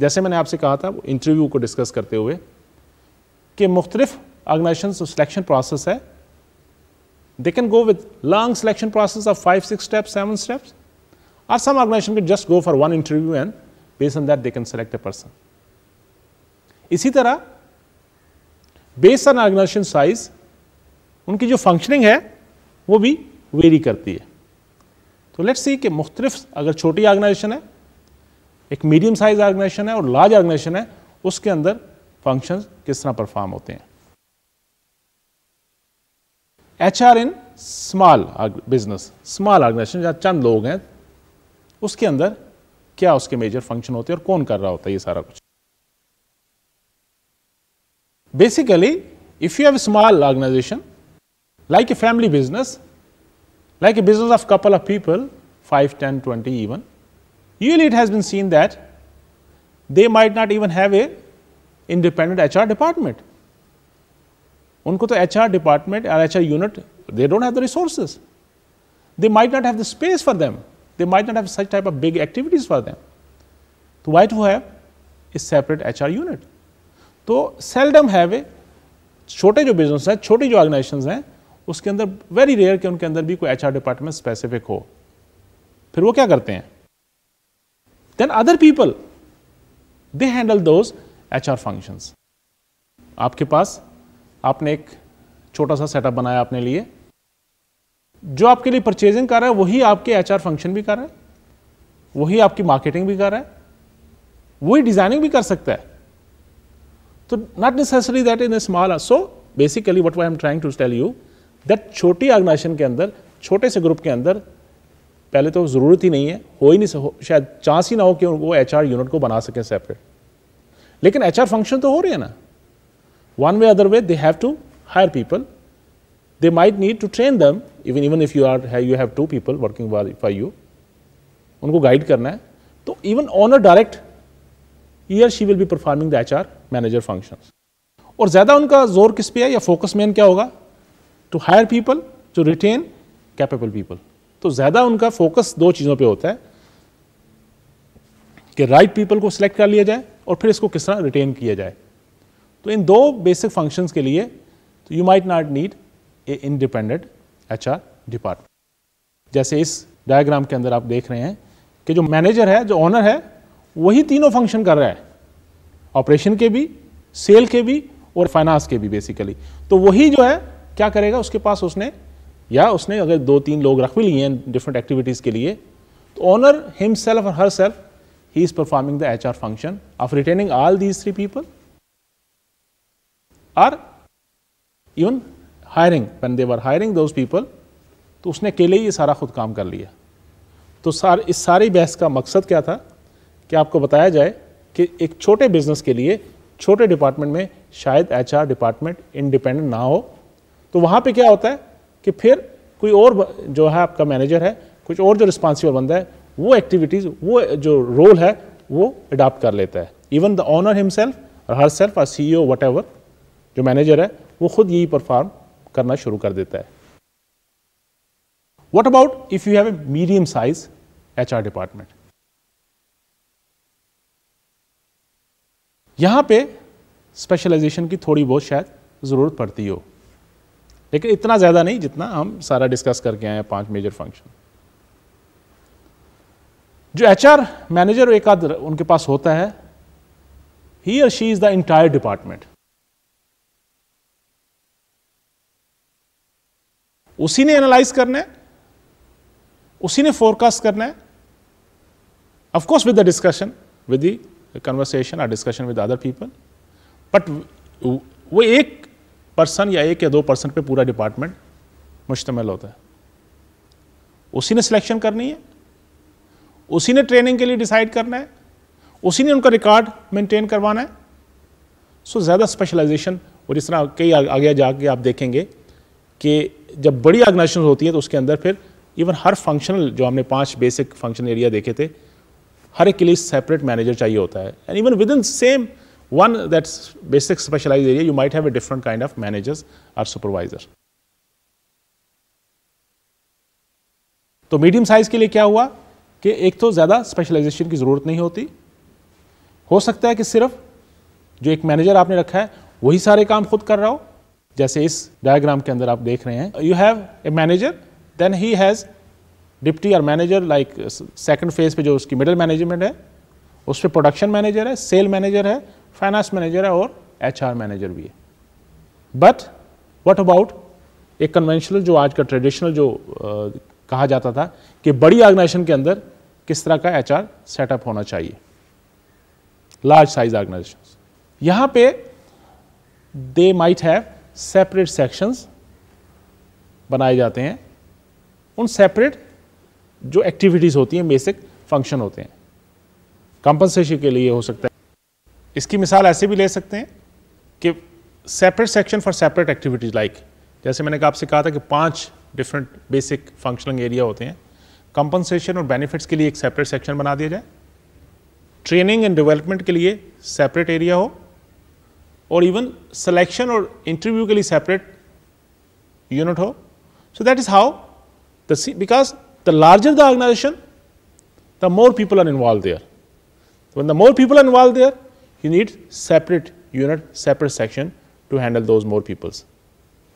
जैसे मैंने आपसे कहा था इंटरव्यू को डिस्कस करते हुए कि मुख्तलिफ ऑर्गेनाइजेशन सिलेक्शन प्रोसेस है they can go with long selection process of five six steps seven steps और सम ऑर्गेनाइजेशन के just go for one interview and base on that they can select a person इसी तरह base on organisation size उनकी जो functioning है वो भी very करती है तो लेट्स सी कि मुख्तलिफ अगर छोटी ऑर्गेनाइजेशन है एक मीडियम साइज ऑर्गेनाइजेशन है और लार्ज ऑर्गेनाइजेशन है उसके अंदर फंक्शन किस तरह परफॉर्म होते हैं H R in small business small organisation जहाँ चंद लोग हैं उसके अंदर क्या उसके मेजर फंक्शन होते हैं और कौन कर रहा होता है ये सारा कुछ basically if you have small organisation like a family business like a business of couple of people five ten twenty even Usually it has been seen that they might not even have a independent HR department. उनको तो H R department और H R unit they don't have the resources they might not have the space for them they might not have such type of big activities for them तो why to have a separate H R unit तो seldom have a छोटे जो business हैं छोटी जो organisation हैं उसके अंदर वेरी रेयर कि उनके अंदर भी कोई एच आर डिपार्टमेंट स्पेसिफिक हो फिर वो क्या करते हैं then other people they handle those HR functions. आपके पास आपने एक छोटा सा सेटअप बनाया अपने लिए जो आपके लिए परचेजिंग कर रहा है वही आपके एचआर फंक्शन भी कर रहा है वही आपकी मार्केटिंग भी कर रहा है वही डिजाइनिंग भी कर सकता है तो not necessary that in a small so basically what I am trying to tell you that छोटी ऑर्गेनाइजेशन के अंदर छोटे से ग्रुप के अंदर पहले तो ज़रूरत ही नहीं है हो ही नहीं शायद चांस ही ना हो कि वो एच यूनिट को बना सकें सेपरेट लेकिन एच फंक्शन तो हो रही है ना one way other way they have to hire people they might need to train them even even if you are you have two people working for you उनको गाइड करना है तो even on a direct year she will be performing the H R manager function और ज़्यादा उनका जोर किस पे है या फोकस मेन क्या होगा to hire people to retain capable people तो ज़्यादा उनका फोकस दो चीज़ों पे होता है कि राइट पीपल को सिलेक्ट कर लिया जाए और फिर इसको किस तरह रिटेन किया जाए तो इन दो बेसिक फंक्शंस के लिए तो you might not need a independent H department जैसे इस डायग्राम के अंदर आप देख रहे हैं कि जो मैनेजर है जो ऑनर है वही तीनों फंक्शन कर रहा है ऑपरेशन के भी सेल के भी और फाइनेंस के भी बेसिकली तो वही जो है क्या करेगा उसके पास उसने या उसने अगर दो तीन लोग रख भी लिए हैं डिफरेंट एक्टिविटीज़ के लिए तो ओनर सेल्फ और herself he is performing the H R function of retaining all these three people or even hiring one they're hiring those people तो उसने अकेले ही ये सारा खुद काम कर लिया तो सार इस सारी बहस का मकसद क्या था कि आपको बताया जाए कि एक छोटे बिजनेस के लिए छोटे डिपार्टमेंट में शायद आर डिपार्टमेंट इंडिपेंडेंट ना हो तो वहाँ पे क्या होता है कि फिर कोई और जो है आपका मैनेजर है कुछ और जो रिस्पॉन्सिबल बंदा है वो एक्टिविटीज़ वो जो रोल है वो अडाप्ट कर लेता है इवन द ऑनर हिमसेल्फ और हर सेल्फ और सी ओ जो मैनेजर है वो खुद यही परफॉर्म करना शुरू कर देता है what about if you have a medium size H R department यहां पे स्पेशलाइजेशन की थोड़ी बहुत शायद ज़रूरत पड़ती हो लेकिन इतना ज़्यादा नहीं जितना हम सारा डिस्कस करके आए हैं पांच मेजर फंक्शन जो एचआर मैनेजर एक आध उनके पास होता है ही और she is the entire department उसी ने एनालाइज करना है उसी ने फोरकास्ट करना है of course with the discussion with the conversation और discussion with other people but वो एक पर्सन या एक या दो पर्सन पे पूरा डिपार्टमेंट मुश्तमल होता है उसी ने सिलेक्शन करनी है उसी ने ट्रेनिंग के लिए डिसाइड करना है उसी ने उनका रिकॉर्ड मेंटेन करवाना है सो ज़्यादा स्पेशलाइजेशन और इस तरह कई आगे जाके आप देखेंगे कि जब बड़ी ऑर्गेनाइजेशन होती है तो उसके अंदर फिर इवन हर फंक्शनल जो हमने पांच बेसिक फंक्शन एरिया देखे थे हर एक के लिए सेपरेट मैनेजर चाहिए होता है and even within same One that's basic specialized area, you might have a different kind of managers or supervisor. तो मीडियम साइज के लिए क्या हुआ कि एक तो ज़्यादा स्पेशलाइजेशन की ज़रूरत नहीं होती हो सकता है कि सिर्फ जो एक मैनेजर आपने रखा है वही सारे काम खुद कर रहा हो जैसे इस डायग्राम के अंदर आप देख रहे हैं you have a manager then he has deputy और मैनेजर लाइक सेकंड फेज पे जो उसकी मिडिल मैनेजमेंट है उस पर प्रोडक्शन मैनेजर है सेल मैनेजर है फाइनेंस मैनेजर है और आर मैनेजर भी है बट वट अबाउट एक कन्वेंशनल जो आज का ट्रेडिशनल जो आ, कहा जाता था कि बड़ी ऑर्गेनाइजेशन के अंदर किस तरह का आर सेटअप होना चाहिए लार्ज साइज ऑर्गेनाइजेशन यहां पे they might have separate sections बनाए जाते हैं उन सेपरेट जो एक्टिविटीज़ होती हैं बेसिक फंक्शन होते हैं कंपनसेशन के लिए हो सकता है इसकी मिसाल ऐसे भी ले सकते हैं कि separate section for separate activities like जैसे मैंने आपसे कहा था कि पांच डिफरेंट बेसिक फंक्शनल एरिया होते हैं कंपनसेशन और बेनिफिट्स के लिए एक सेपरेट सेक्शन बना दिया जाए ट्रेनिंग एंड डेवलपमेंट के लिए सेपरेट एरिया हो और इवन सेलेक्शन और इंटरव्यू के लिए सेपरेट यूनिट हो so that is how the because the larger the organisation the more people are involve there one the more people are there you need separate unit separate section to handle those more peoples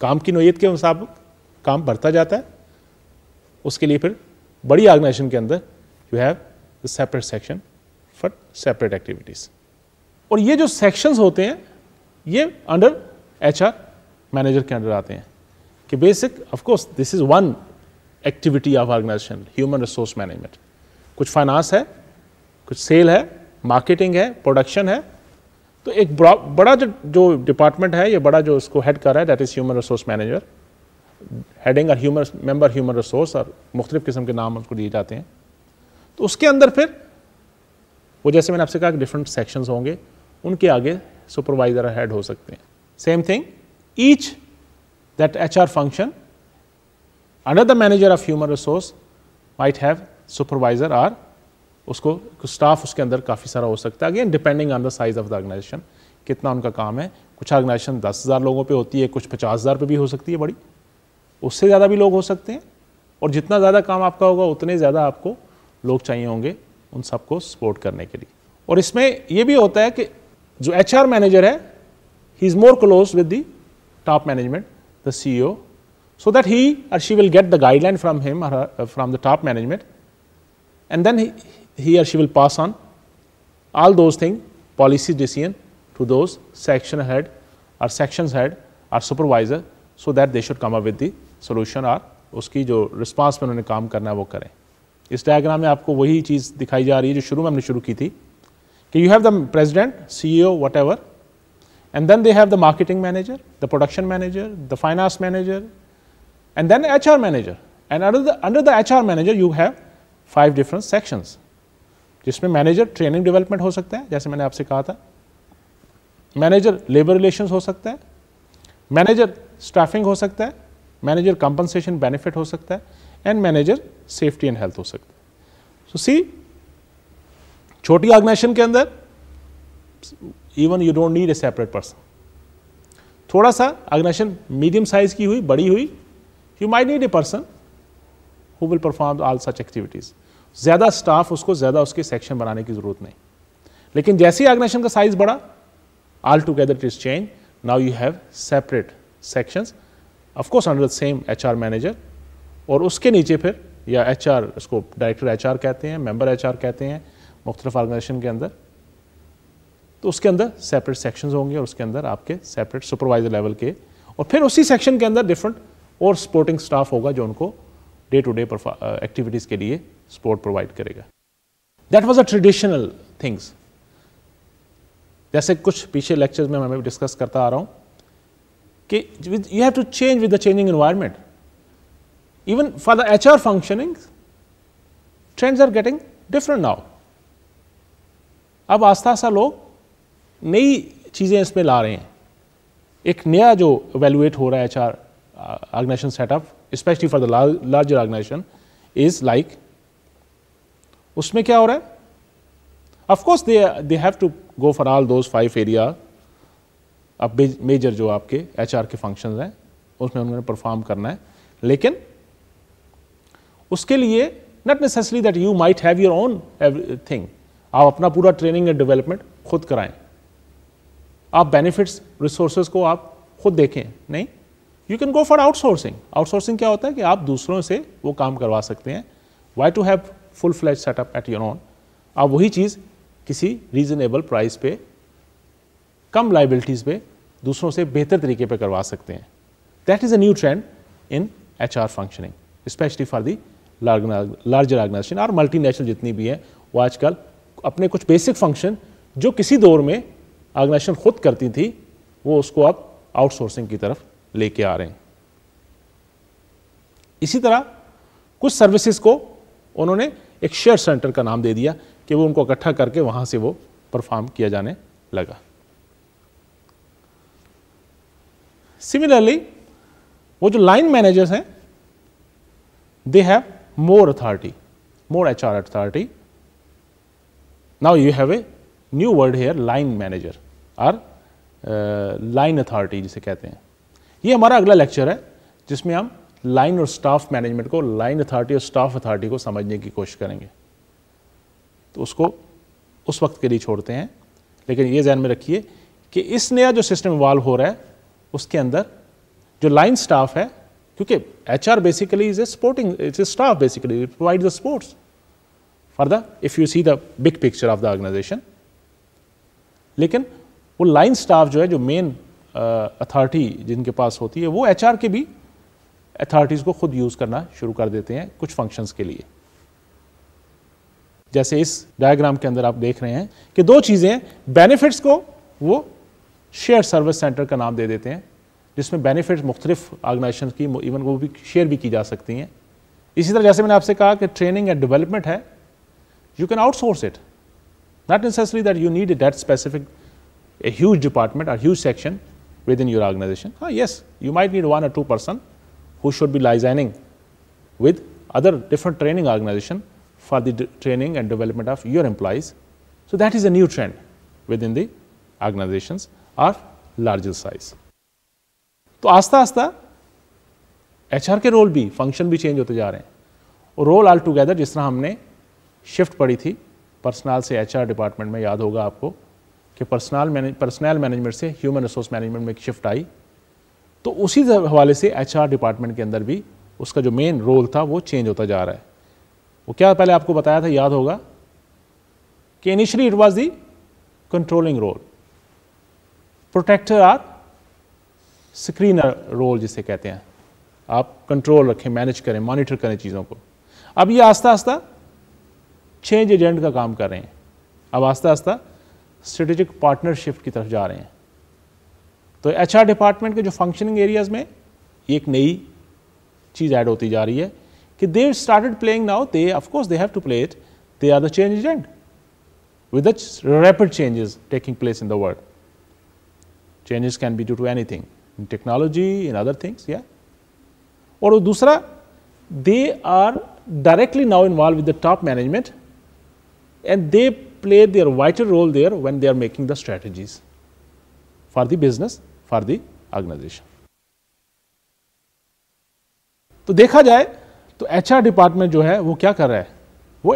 काम की नोयत के मुताबिक काम बढ़ता जाता है उसके लिए फिर बड़ी ऑर्गेनाइजेशन के अंदर you have the separate section for separate activities और ये जो सेक्शंस होते हैं ये अंडर एच मैनेजर के अंडर आते हैं कि basic of course this is one activity of organisation human resource management कुछ फाइनेंस है कुछ सेल है मार्केटिंग है प्रोडक्शन है तो एक बड़ा जो जो डिपार्टमेंट है ये बड़ा जो उसको हेड कर रहा है that is human resource manager heading और ह्यूमन मेंबर ह्यूमन रिसोर्स और मुख्तलिफ़ किस्म के नाम उसको दिए जाते हैं तो उसके अंदर फिर वो जैसे मैंने आपसे कहा कि डिफरेंट सेक्शंस होंगे उनके आगे सुपरवाइजर हेड हो सकते हैं same thing each that H R function under the manager of human resource might have supervisor or उसको स्टाफ उसके अंदर काफ़ी सारा हो सकता है again depending on the size of the organisation कितना उनका काम है कुछ ऑर्गेनाइजेशन दस हज़ार लोगों पे होती है कुछ पचास हज़ार पर भी हो सकती है बड़ी उससे ज़्यादा भी लोग हो सकते हैं और जितना ज़्यादा काम आपका होगा उतने ज़्यादा आपको लोग चाहिए होंगे उन सबको सपोर्ट करने के लिए और इसमें यह भी होता है कि जो एच मैनेजर है he is more close with the top management the C O so that he or she will get the guideline from him or her, uh, from the top management and then he or she will pass on all those things policy decision to those section head or sections head or supervisor so that they should come up with the solution और उसकी जो response में उन्होंने काम करना है वो करें इस डायग्राम में आपको वही चीज़ दिखाई जा रही है जो शुरू में हमने शुरू की थी कि you have the president C E O whatever and then they have the marketing manager the production manager the finance manager and then H R manager and under the H R manager you have five different sections जिसमें manager training development हो सकता है जैसे मैंने आपसे कहा था manager labour relation हो सकता है मैनेजर स्टाफिंग हो सकता है मैनेजर कंपनसेशन बेनिफिट हो सकता है and manager safety and health हो सकता है सो सी छोटी ऑर्गेनाइजेशन के अंदर even you don't need a separate person थोड़ा सा ऑर्गेनाइजेशन मीडियम साइज की हुई बड़ी हुई you may need a person who will perform all such activities ज़्यादा स्टाफ उसको ज़्यादा उसके सेक्शन बनाने की ज़रूरत नहीं लेकिन जैसे ही ऑर्गेनाइजेशन का साइज बढ़ा all together it is change now you have separate section of course under the same H R manager और उसके नीचे फिर या एच आर उसको डायरेक्टर एच आर कहते हैं मेम्बर एच आर कहते हैं मुख्तलिफ ऑर्गेनाइजेशन के अंदर तो उसके अंदर सेपरेट सेक्शंस होंगे और उसके अंदर आपके सेपरेट सुपरवाइजर लेवल के और फिर उसी सेक्शन के अंदर डिफरेंट और सपोर्टिंग स्टाफ होगा जो उनको डे टू डे एक्टिविटीज़ के लिए सपोर्ट प्रोवाइड करेगा that was a traditional things जैसे कुछ पीछे लेक्चर्स में मैं डिस्कस करता आ रहा हूं कि you have to change with the changing even for the H R functioning trends are getting different now अब आस्था सा लोग नई चीज़ें इसमें ला रहे हैं एक नया जो वैल्यूएट हो रहा है H R organisation setup specially for the larger organisation is like उसमें क्या हो रहा है of course they they have to go for all those five area अब मेजर जो आपके एच के फंक्शन हैं उसमें उन्होंने परफॉर्म करना है लेकिन उसके लिए not necessary that you might have your own thing आप अपना पूरा ट्रेनिंग एंड डेवलपमेंट खुद कराएं आप बेनिफिट्स रिसोर्स को आप खुद देखें नहीं you can go for outsourcing outsourcing क्या होता है कि आप दूसरों से वो काम करवा सकते हैं why to have full fledge setup at your own आप वही चीज़ किसी रीजनेबल प्राइस पे कम लाइबिलिटीज़ पे दूसरों से बेहतर तरीके पे करवा सकते हैं that is a new trend in H R functioning specially for the larger organisation और नेशनल जितनी भी हैं वो आजकल अपने कुछ बेसिक फंक्शन जो किसी दौर में ऑर्गेनाइजेशन खुद करती थी वो उसको अब आउटसोर्सिंग की तरफ लेके आ रहे हैं इसी तरह कुछ सर्विसेज को उन्होंने एक शेयर सेंटर का नाम दे दिया कि वो उनको इकट्ठा करके वहां से वो परफॉर्म किया जाने लगा सिमिलरली वो जो लाइन मैनेजर्स हैं they have authority more H R authority now you have a new word here line manager और लाइन अथॉरिटी जिसे कहते हैं ये हमारा अगला लेक्चर है जिसमें हम लाइन और स्टाफ मैनेजमेंट को लाइन अथॉरिटी और स्टाफ अथॉरिटी को समझने की कोशिश करेंगे तो उसको उस वक्त के लिए छोड़ते हैं लेकिन ये जहन में रखिए कि इस नया जो सिस्टम इवॉल्व हो रहा है उसके अंदर जो लाइन स्टाफ है क्योंकि H R basically is a sporting it's a staff basically provide the sports for the if you see the big picture of the organisation लेकिन वो लाइन स्टाफ जो है जो मेन अथॉरिटी जिनके पास होती है वो एच के भी अथॉरिटीज़ को खुद यूज़ करना शुरू कर देते हैं कुछ फंक्शंस के लिए जैसे इस डायग्राम के अंदर आप देख रहे हैं कि दो चीज़ें बेनिफिट्स को वो शेयर सर्विस सेंटर का नाम दे देते हैं जिसमें बेनिफिट्स मुख्तलिफ ऑर्गेनाइजेशन की इवन वो भी शेयर भी की जा सकती हैं इसी तरह जैसे मैंने आपसे कहा कि ट्रेनिंग एंड डेवलपमेंट है you can outsource it not necessary that you need that specific a huge department और huge section within your organisation हाँ yes you might need one और two person who should be liaising with other different training organization for the training and development of your employees. So, that is a new trend within the organizations or larger size. तो आस्ता आस्ता H के role भी function भी change होते जा रहे हैं और रोल ऑल टुगेदर जिस तरह हमने शिफ्ट पड़ी थी पर्सनल से एच डिपार्टमेंट में याद होगा आपको कि पर्सनल पर्सनल मैनेजमेंट से ह्यूमन रिसोर्स मैनेजमेंट में एक शिफ्ट आई तो उसी हवाले से एच डिपार्टमेंट के अंदर भी उसका जो मेन रोल था वो चेंज होता जा रहा है वो क्या पहले आपको बताया था याद होगा कि initially it was the controlling role protector or screener role जिसे कहते हैं आप कंट्रोल रखें मैनेज करें मॉनिटर करें चीज़ों को अब ये आस्ता आस्ता चेंज एजेंट का काम कर रहे हैं अब आस्ता आस्ता स्ट्रेटेजिक पार्टनरशिप की तरफ जा रहे हैं तो एच आर डिपार्टमेंट के जो फंक्शनिंग एरियाज में एक नई चीज ऐड होती जा रही है कि they started playing now they of course they have to play it they are the change agent with rapid changes taking place in the world changes can be due to any thing in technology in other things या और दूसरा they are directly now involve with the top management and they play their vital role there when they are making the strategies for the business for the organisation तो देखा जाए तो HR department जो है वो क्या कर रहा है वो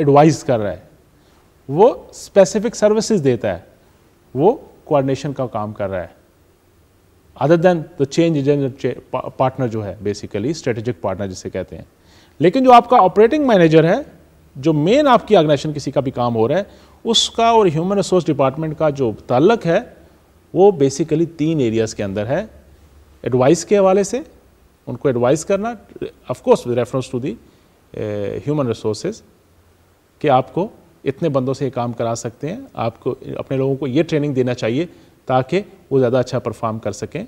एडवाइज कर रहा है वो स्पेसिफिक सर्विसेज देता है वो कोऑर्डिनेशन का काम कर रहा है other than the change agent partner जो है बेसिकली स्ट्रेटेजिक पार्टनर जिसे कहते हैं लेकिन जो आपका ऑपरेटिंग मैनेजर है जो मेन आपकी ऑर्गेनाइजेशन किसी का भी काम हो रहा है उसका और ह्यूमन रिसोर्स डिपार्टमेंट का जो तल्लक है वो बेसिकली तीन एरियाज़ के अंदर है एडवाइस के हवाले से उनको एडवाइस करना of course with reference to the human resources कि आपको इतने बंदों से ये काम करा सकते हैं आपको अपने लोगों को ये ट्रेनिंग देना चाहिए ताकि वो ज़्यादा अच्छा परफॉर्म कर सकें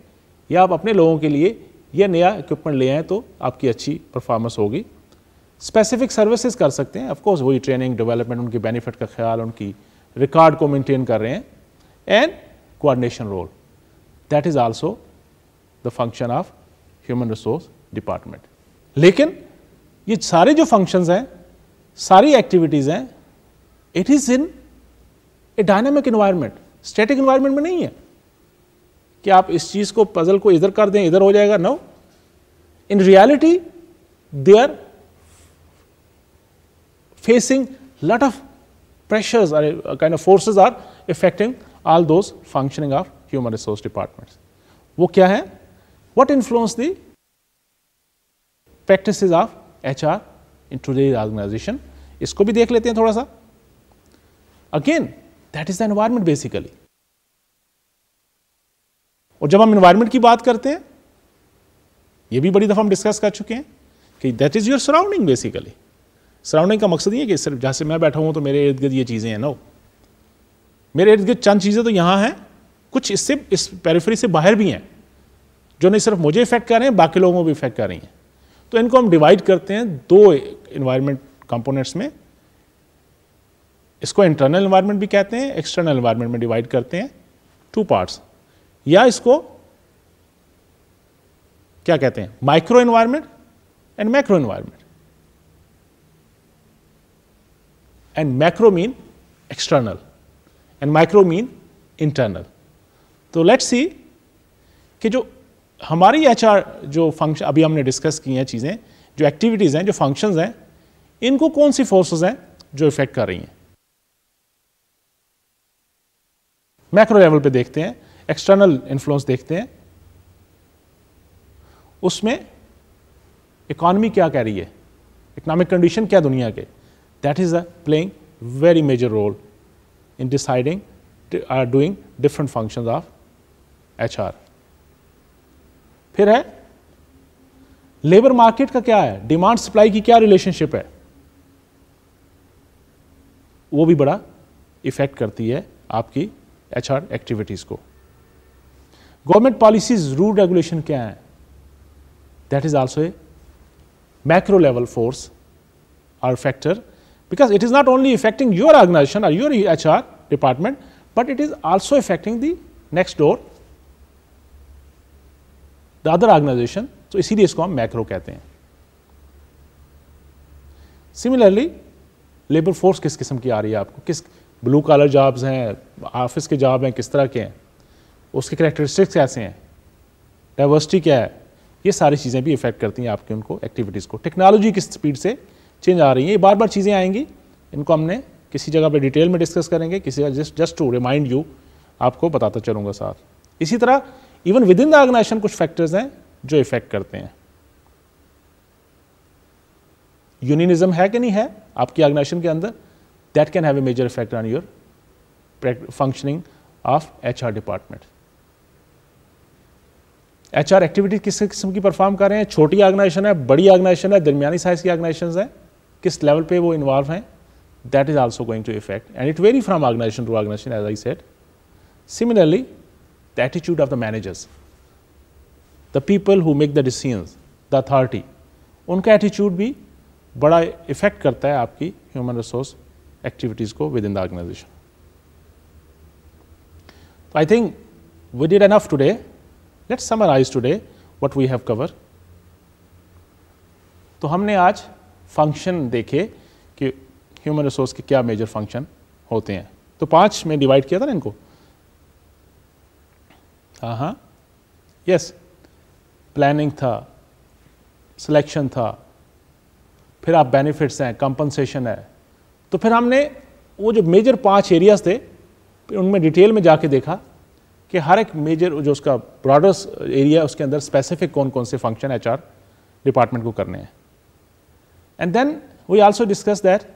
या आप अपने लोगों के लिए यह नया इक्विपमेंट ले आएँ तो आपकी अच्छी परफॉर्मेंस होगी स्पेसिफिक सर्विसेज कर सकते हैं ऑफकोर्स वही ट्रेनिंग डेवलपमेंट उनके बेनिफिट का ख्याल उनकी रिकॉर्ड को मेंटेन कर रहे हैं and coordination role. That is also the function of human resource department. लेकिन ये सारे जो functions हैं सारी activities हैं it is in a dynamic environment, static environment में नहीं है कि आप is चीज को पजल को इधर कर दें इधर हो जाएगा no in facing lot of pressures or uh, kind of forces are affecting all those functioning of human resource departments. वो क्या है What influence the practices of HR in today's organization? इसको भी देख लेते हैं थोड़ा सा again that is the environment basically और जब हम एनवायरमेंट की बात करते हैं ये भी बड़ी दफा हम डिस्कस कर चुके हैं कि that is your surrounding basically surrounding का मकसद ये कि सिर्फ जहाँ से मैं बैठा हूँ तो मेरे इर्द गिर्द ये चीज़ें हैं ना मेरे इर्द गिर्द चंद चीज़ें तो यहाँ हैं कुछ इससे इस पेरिफेरी से बाहर भी हैं जो नहीं सिर्फ मुझे इफेक्ट कर रहे हैं बाकी लोगों को भी इफेक्ट कर रही हैं तो इनको हम डिवाइड करते हैं दो इन्वायरमेंट कंपोनेंट्स में इसको इंटरनल इन्वायरमेंट भी कहते हैं एक्सटर्नल इन्वायरमेंट में डिवाइड करते हैं टू पार्ट्स या इसको क्या कहते हैं micro environment and macro environment and macro mean external and micro mean internal तो लेट्स सी कि जो हमारी एच जो फंक्शन अभी हमने डिस्कस की हैं चीज़ें जो एक्टिविटीज़ हैं जो फंक्शंस हैं इनको कौन सी फोर्सेस हैं जो इफेक्ट कर रही हैं मैक्रो लेवल पे देखते हैं एक्सटर्नल इन्फ्लुएंस देखते हैं उसमें इकॉनमी क्या कह रही है इकोनॉमिक कंडीशन क्या दुनिया के that is a playing very major role in deciding are doing different functions of HR. फिर है लेबर मार्केट का क्या है डिमांड सप्लाई की क्या रिलेशनशिप है वो भी बड़ा इफेक्ट करती है आपकी एचआर एक्टिविटीज को गवर्नमेंट पॉलिसीज रूल रेगुलेशन क्या है that is also a macro level force और factor because it is not only affecting your organization or your HR department, but it is also affecting the next door, the other organization. तो इसीलिए इसको हम macro कहते हैं similarly labour force किस किस्म की आ रही है आपको किस ब्लू कॉलर जॉब्स हैं ऑफिस के जॉब हैं किस तरह के हैं उसके करेक्टरिस्टिक्स कैसे हैं डाइवर्सिटी क्या है ये सारी चीज़ें भी इफेक्ट करती हैं आपके उनको एक्टिविटीज़ को टेक्नोलॉजी किस स्पीड से चेंज आ रही हैं ये बार बार चीज़ें आएंगी इनको हमने किसी जगह पर डिटेल में डिस्कस करेंगे किसी जगह just just to remind you आपको बताता चलूँगा साथ इसी तरह even within the organization कुछ फैक्टर्स हैं जो इफेक्ट करते हैं यूनिनिज्म है कि नहीं है आपकी ऑर्गेनाइजेशन के अंदर that can have a major effect on your functioning of H R department H R activity किस किस्म की परफॉर्म कर रहे हैं छोटी ऑर्गेनाइजेशन है बड़ी ऑर्गेनाइजेशन है दरमियानी साइज की ऑर्गेनाइजेशन है किस लेवल पे वो इन्वॉल्व हैं that is also going to effect and it vary from organization to organization as I said similarly the attitude of the managers the people who make the decisions the authority उनका attitude भी बड़ा effect करता है आपकी human resource activities को within the organization तो I think we did enough today let's summarize today what we have cover तो हमने आज फंक्शन देखे कि ह्यूमन रिसोर्स के क्या मेजर फंक्शन होते हैं तो पाँच में डिवाइड किया था ना इनको हाँ हाँ यस प्लानिंग था सिलेक्शन था फिर आप बेनिफिट्स हैं कंपनसेशन है तो फिर हमने वो जो मेजर पांच एरियाज थे फिर उनमें डिटेल में जाके देखा कि हर एक मेजर जो उसका ब्रॉडर एरिया उसके अंदर स्पेसिफिक कौन कौन से फंक्शन एचआर डिपार्टमेंट को करने हैं And then we also discussed that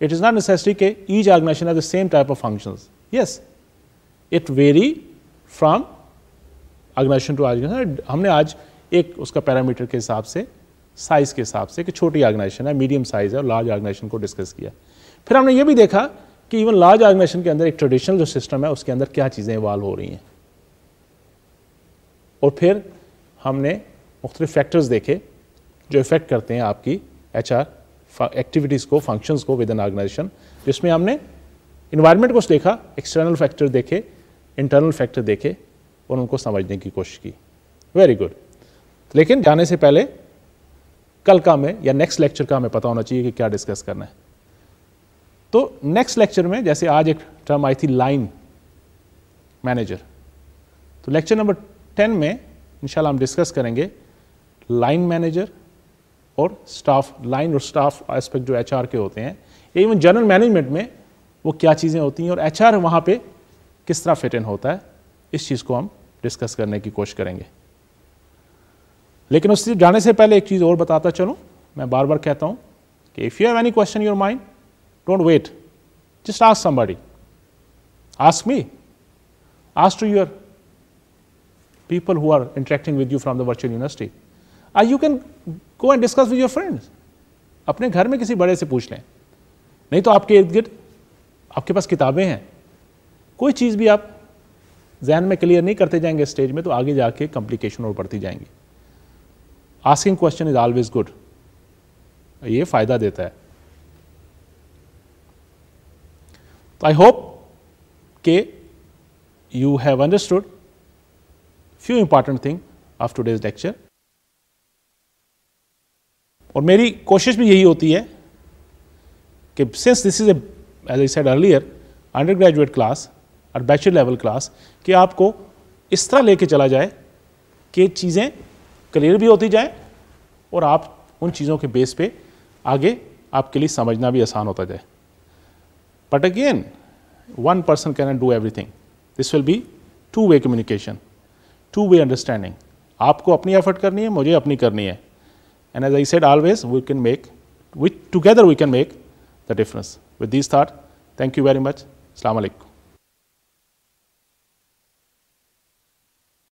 it is not necessary each organization has the same type of functions. Yes, it vary from organization to organization. हमने आज एक उसका पैरामीटर के हिसाब से साइज के हिसाब से कि छोटी ऑर्गेनाइजेशन है मीडियम साइज है और लार्ज ऑर्गेनाइजेशन को डिस्कस किया फिर हमने ये भी देखा कि इवन लार्ज ऑर्गेनाइजेशन के अंदर एक ट्रेडिशनल जो सिस्टम है उसके अंदर क्या चीज़ें इवाल्व हो रही हैं और फिर हमने मुख्तलिफ फैक्टर्स देखे जो इफेक्ट करते हैं आपकी एच एक्टिविटीज़ को फंक्शंस को विद एन ऑर्गेनाइजेशन जिसमें हमने इन्वायरमेंट को देखा एक्सटर्नल फैक्टर देखे इंटरनल फैक्टर देखे और उनको समझने की कोशिश की वेरी गुड लेकिन जाने से पहले कल का हमें या नेक्स्ट लेक्चर का हमें पता होना चाहिए कि क्या डिस्कस करना है तो नेक्स्ट लेक्चर में जैसे आज एक टर्म आई थी लाइन मैनेजर तो लेक्चर नंबर टेन में इंशाल्लाह हम डिस्कस करेंगे लाइन मैनेजर और स्टाफ लाइन और स्टाफ एस्पेक्ट जो एच के होते हैं इवन जनरल मैनेजमेंट में वो क्या चीज़ें होती हैं और एच आर वहाँ पर किस तरह फिट इन होता है इस चीज़ को हम डिस्कस करने की कोशिश करेंगे लेकिन उससे जाने से पहले एक चीज़ और बताता चलूँ मैं बार बार कहता हूँ कि if you have any question your mind don't wait just ask somebody ask me ask to your people who are interacting with you from the virtual university आज you can go and discuss with your friends अपने घर में किसी बड़े से पूछ लें नहीं तो आपके इर्द गिर्द आपके पास किताबें हैं कोई चीज़ भी आप जहन में क्लियर नहीं करते जाएंगे स्टेज में तो आगे जाके कॉम्प्लिकेशन और बढ़ती जाएंगी asking question is always good ये फायदा देता है तो आई होप के you have understood few important thing of today's lecture और मेरी कोशिश भी यही होती है कि since this is as I said earlier undergraduate class और बैचलर लेवल क्लास कि आपको इस तरह लेके चला जाए कि चीज़ें क्लियर भी होती जाएं और आप उन चीज़ों के बेस पे आगे आपके लिए समझना भी आसान होता जाए but again one person can do everything this will be two way communication two way understanding आपको अपनी एफर्ट करनी है मुझे अपनी करनी है And as I said, always we can make, together we can make the difference. With these thought, thank you very much. Assalamu alaikum.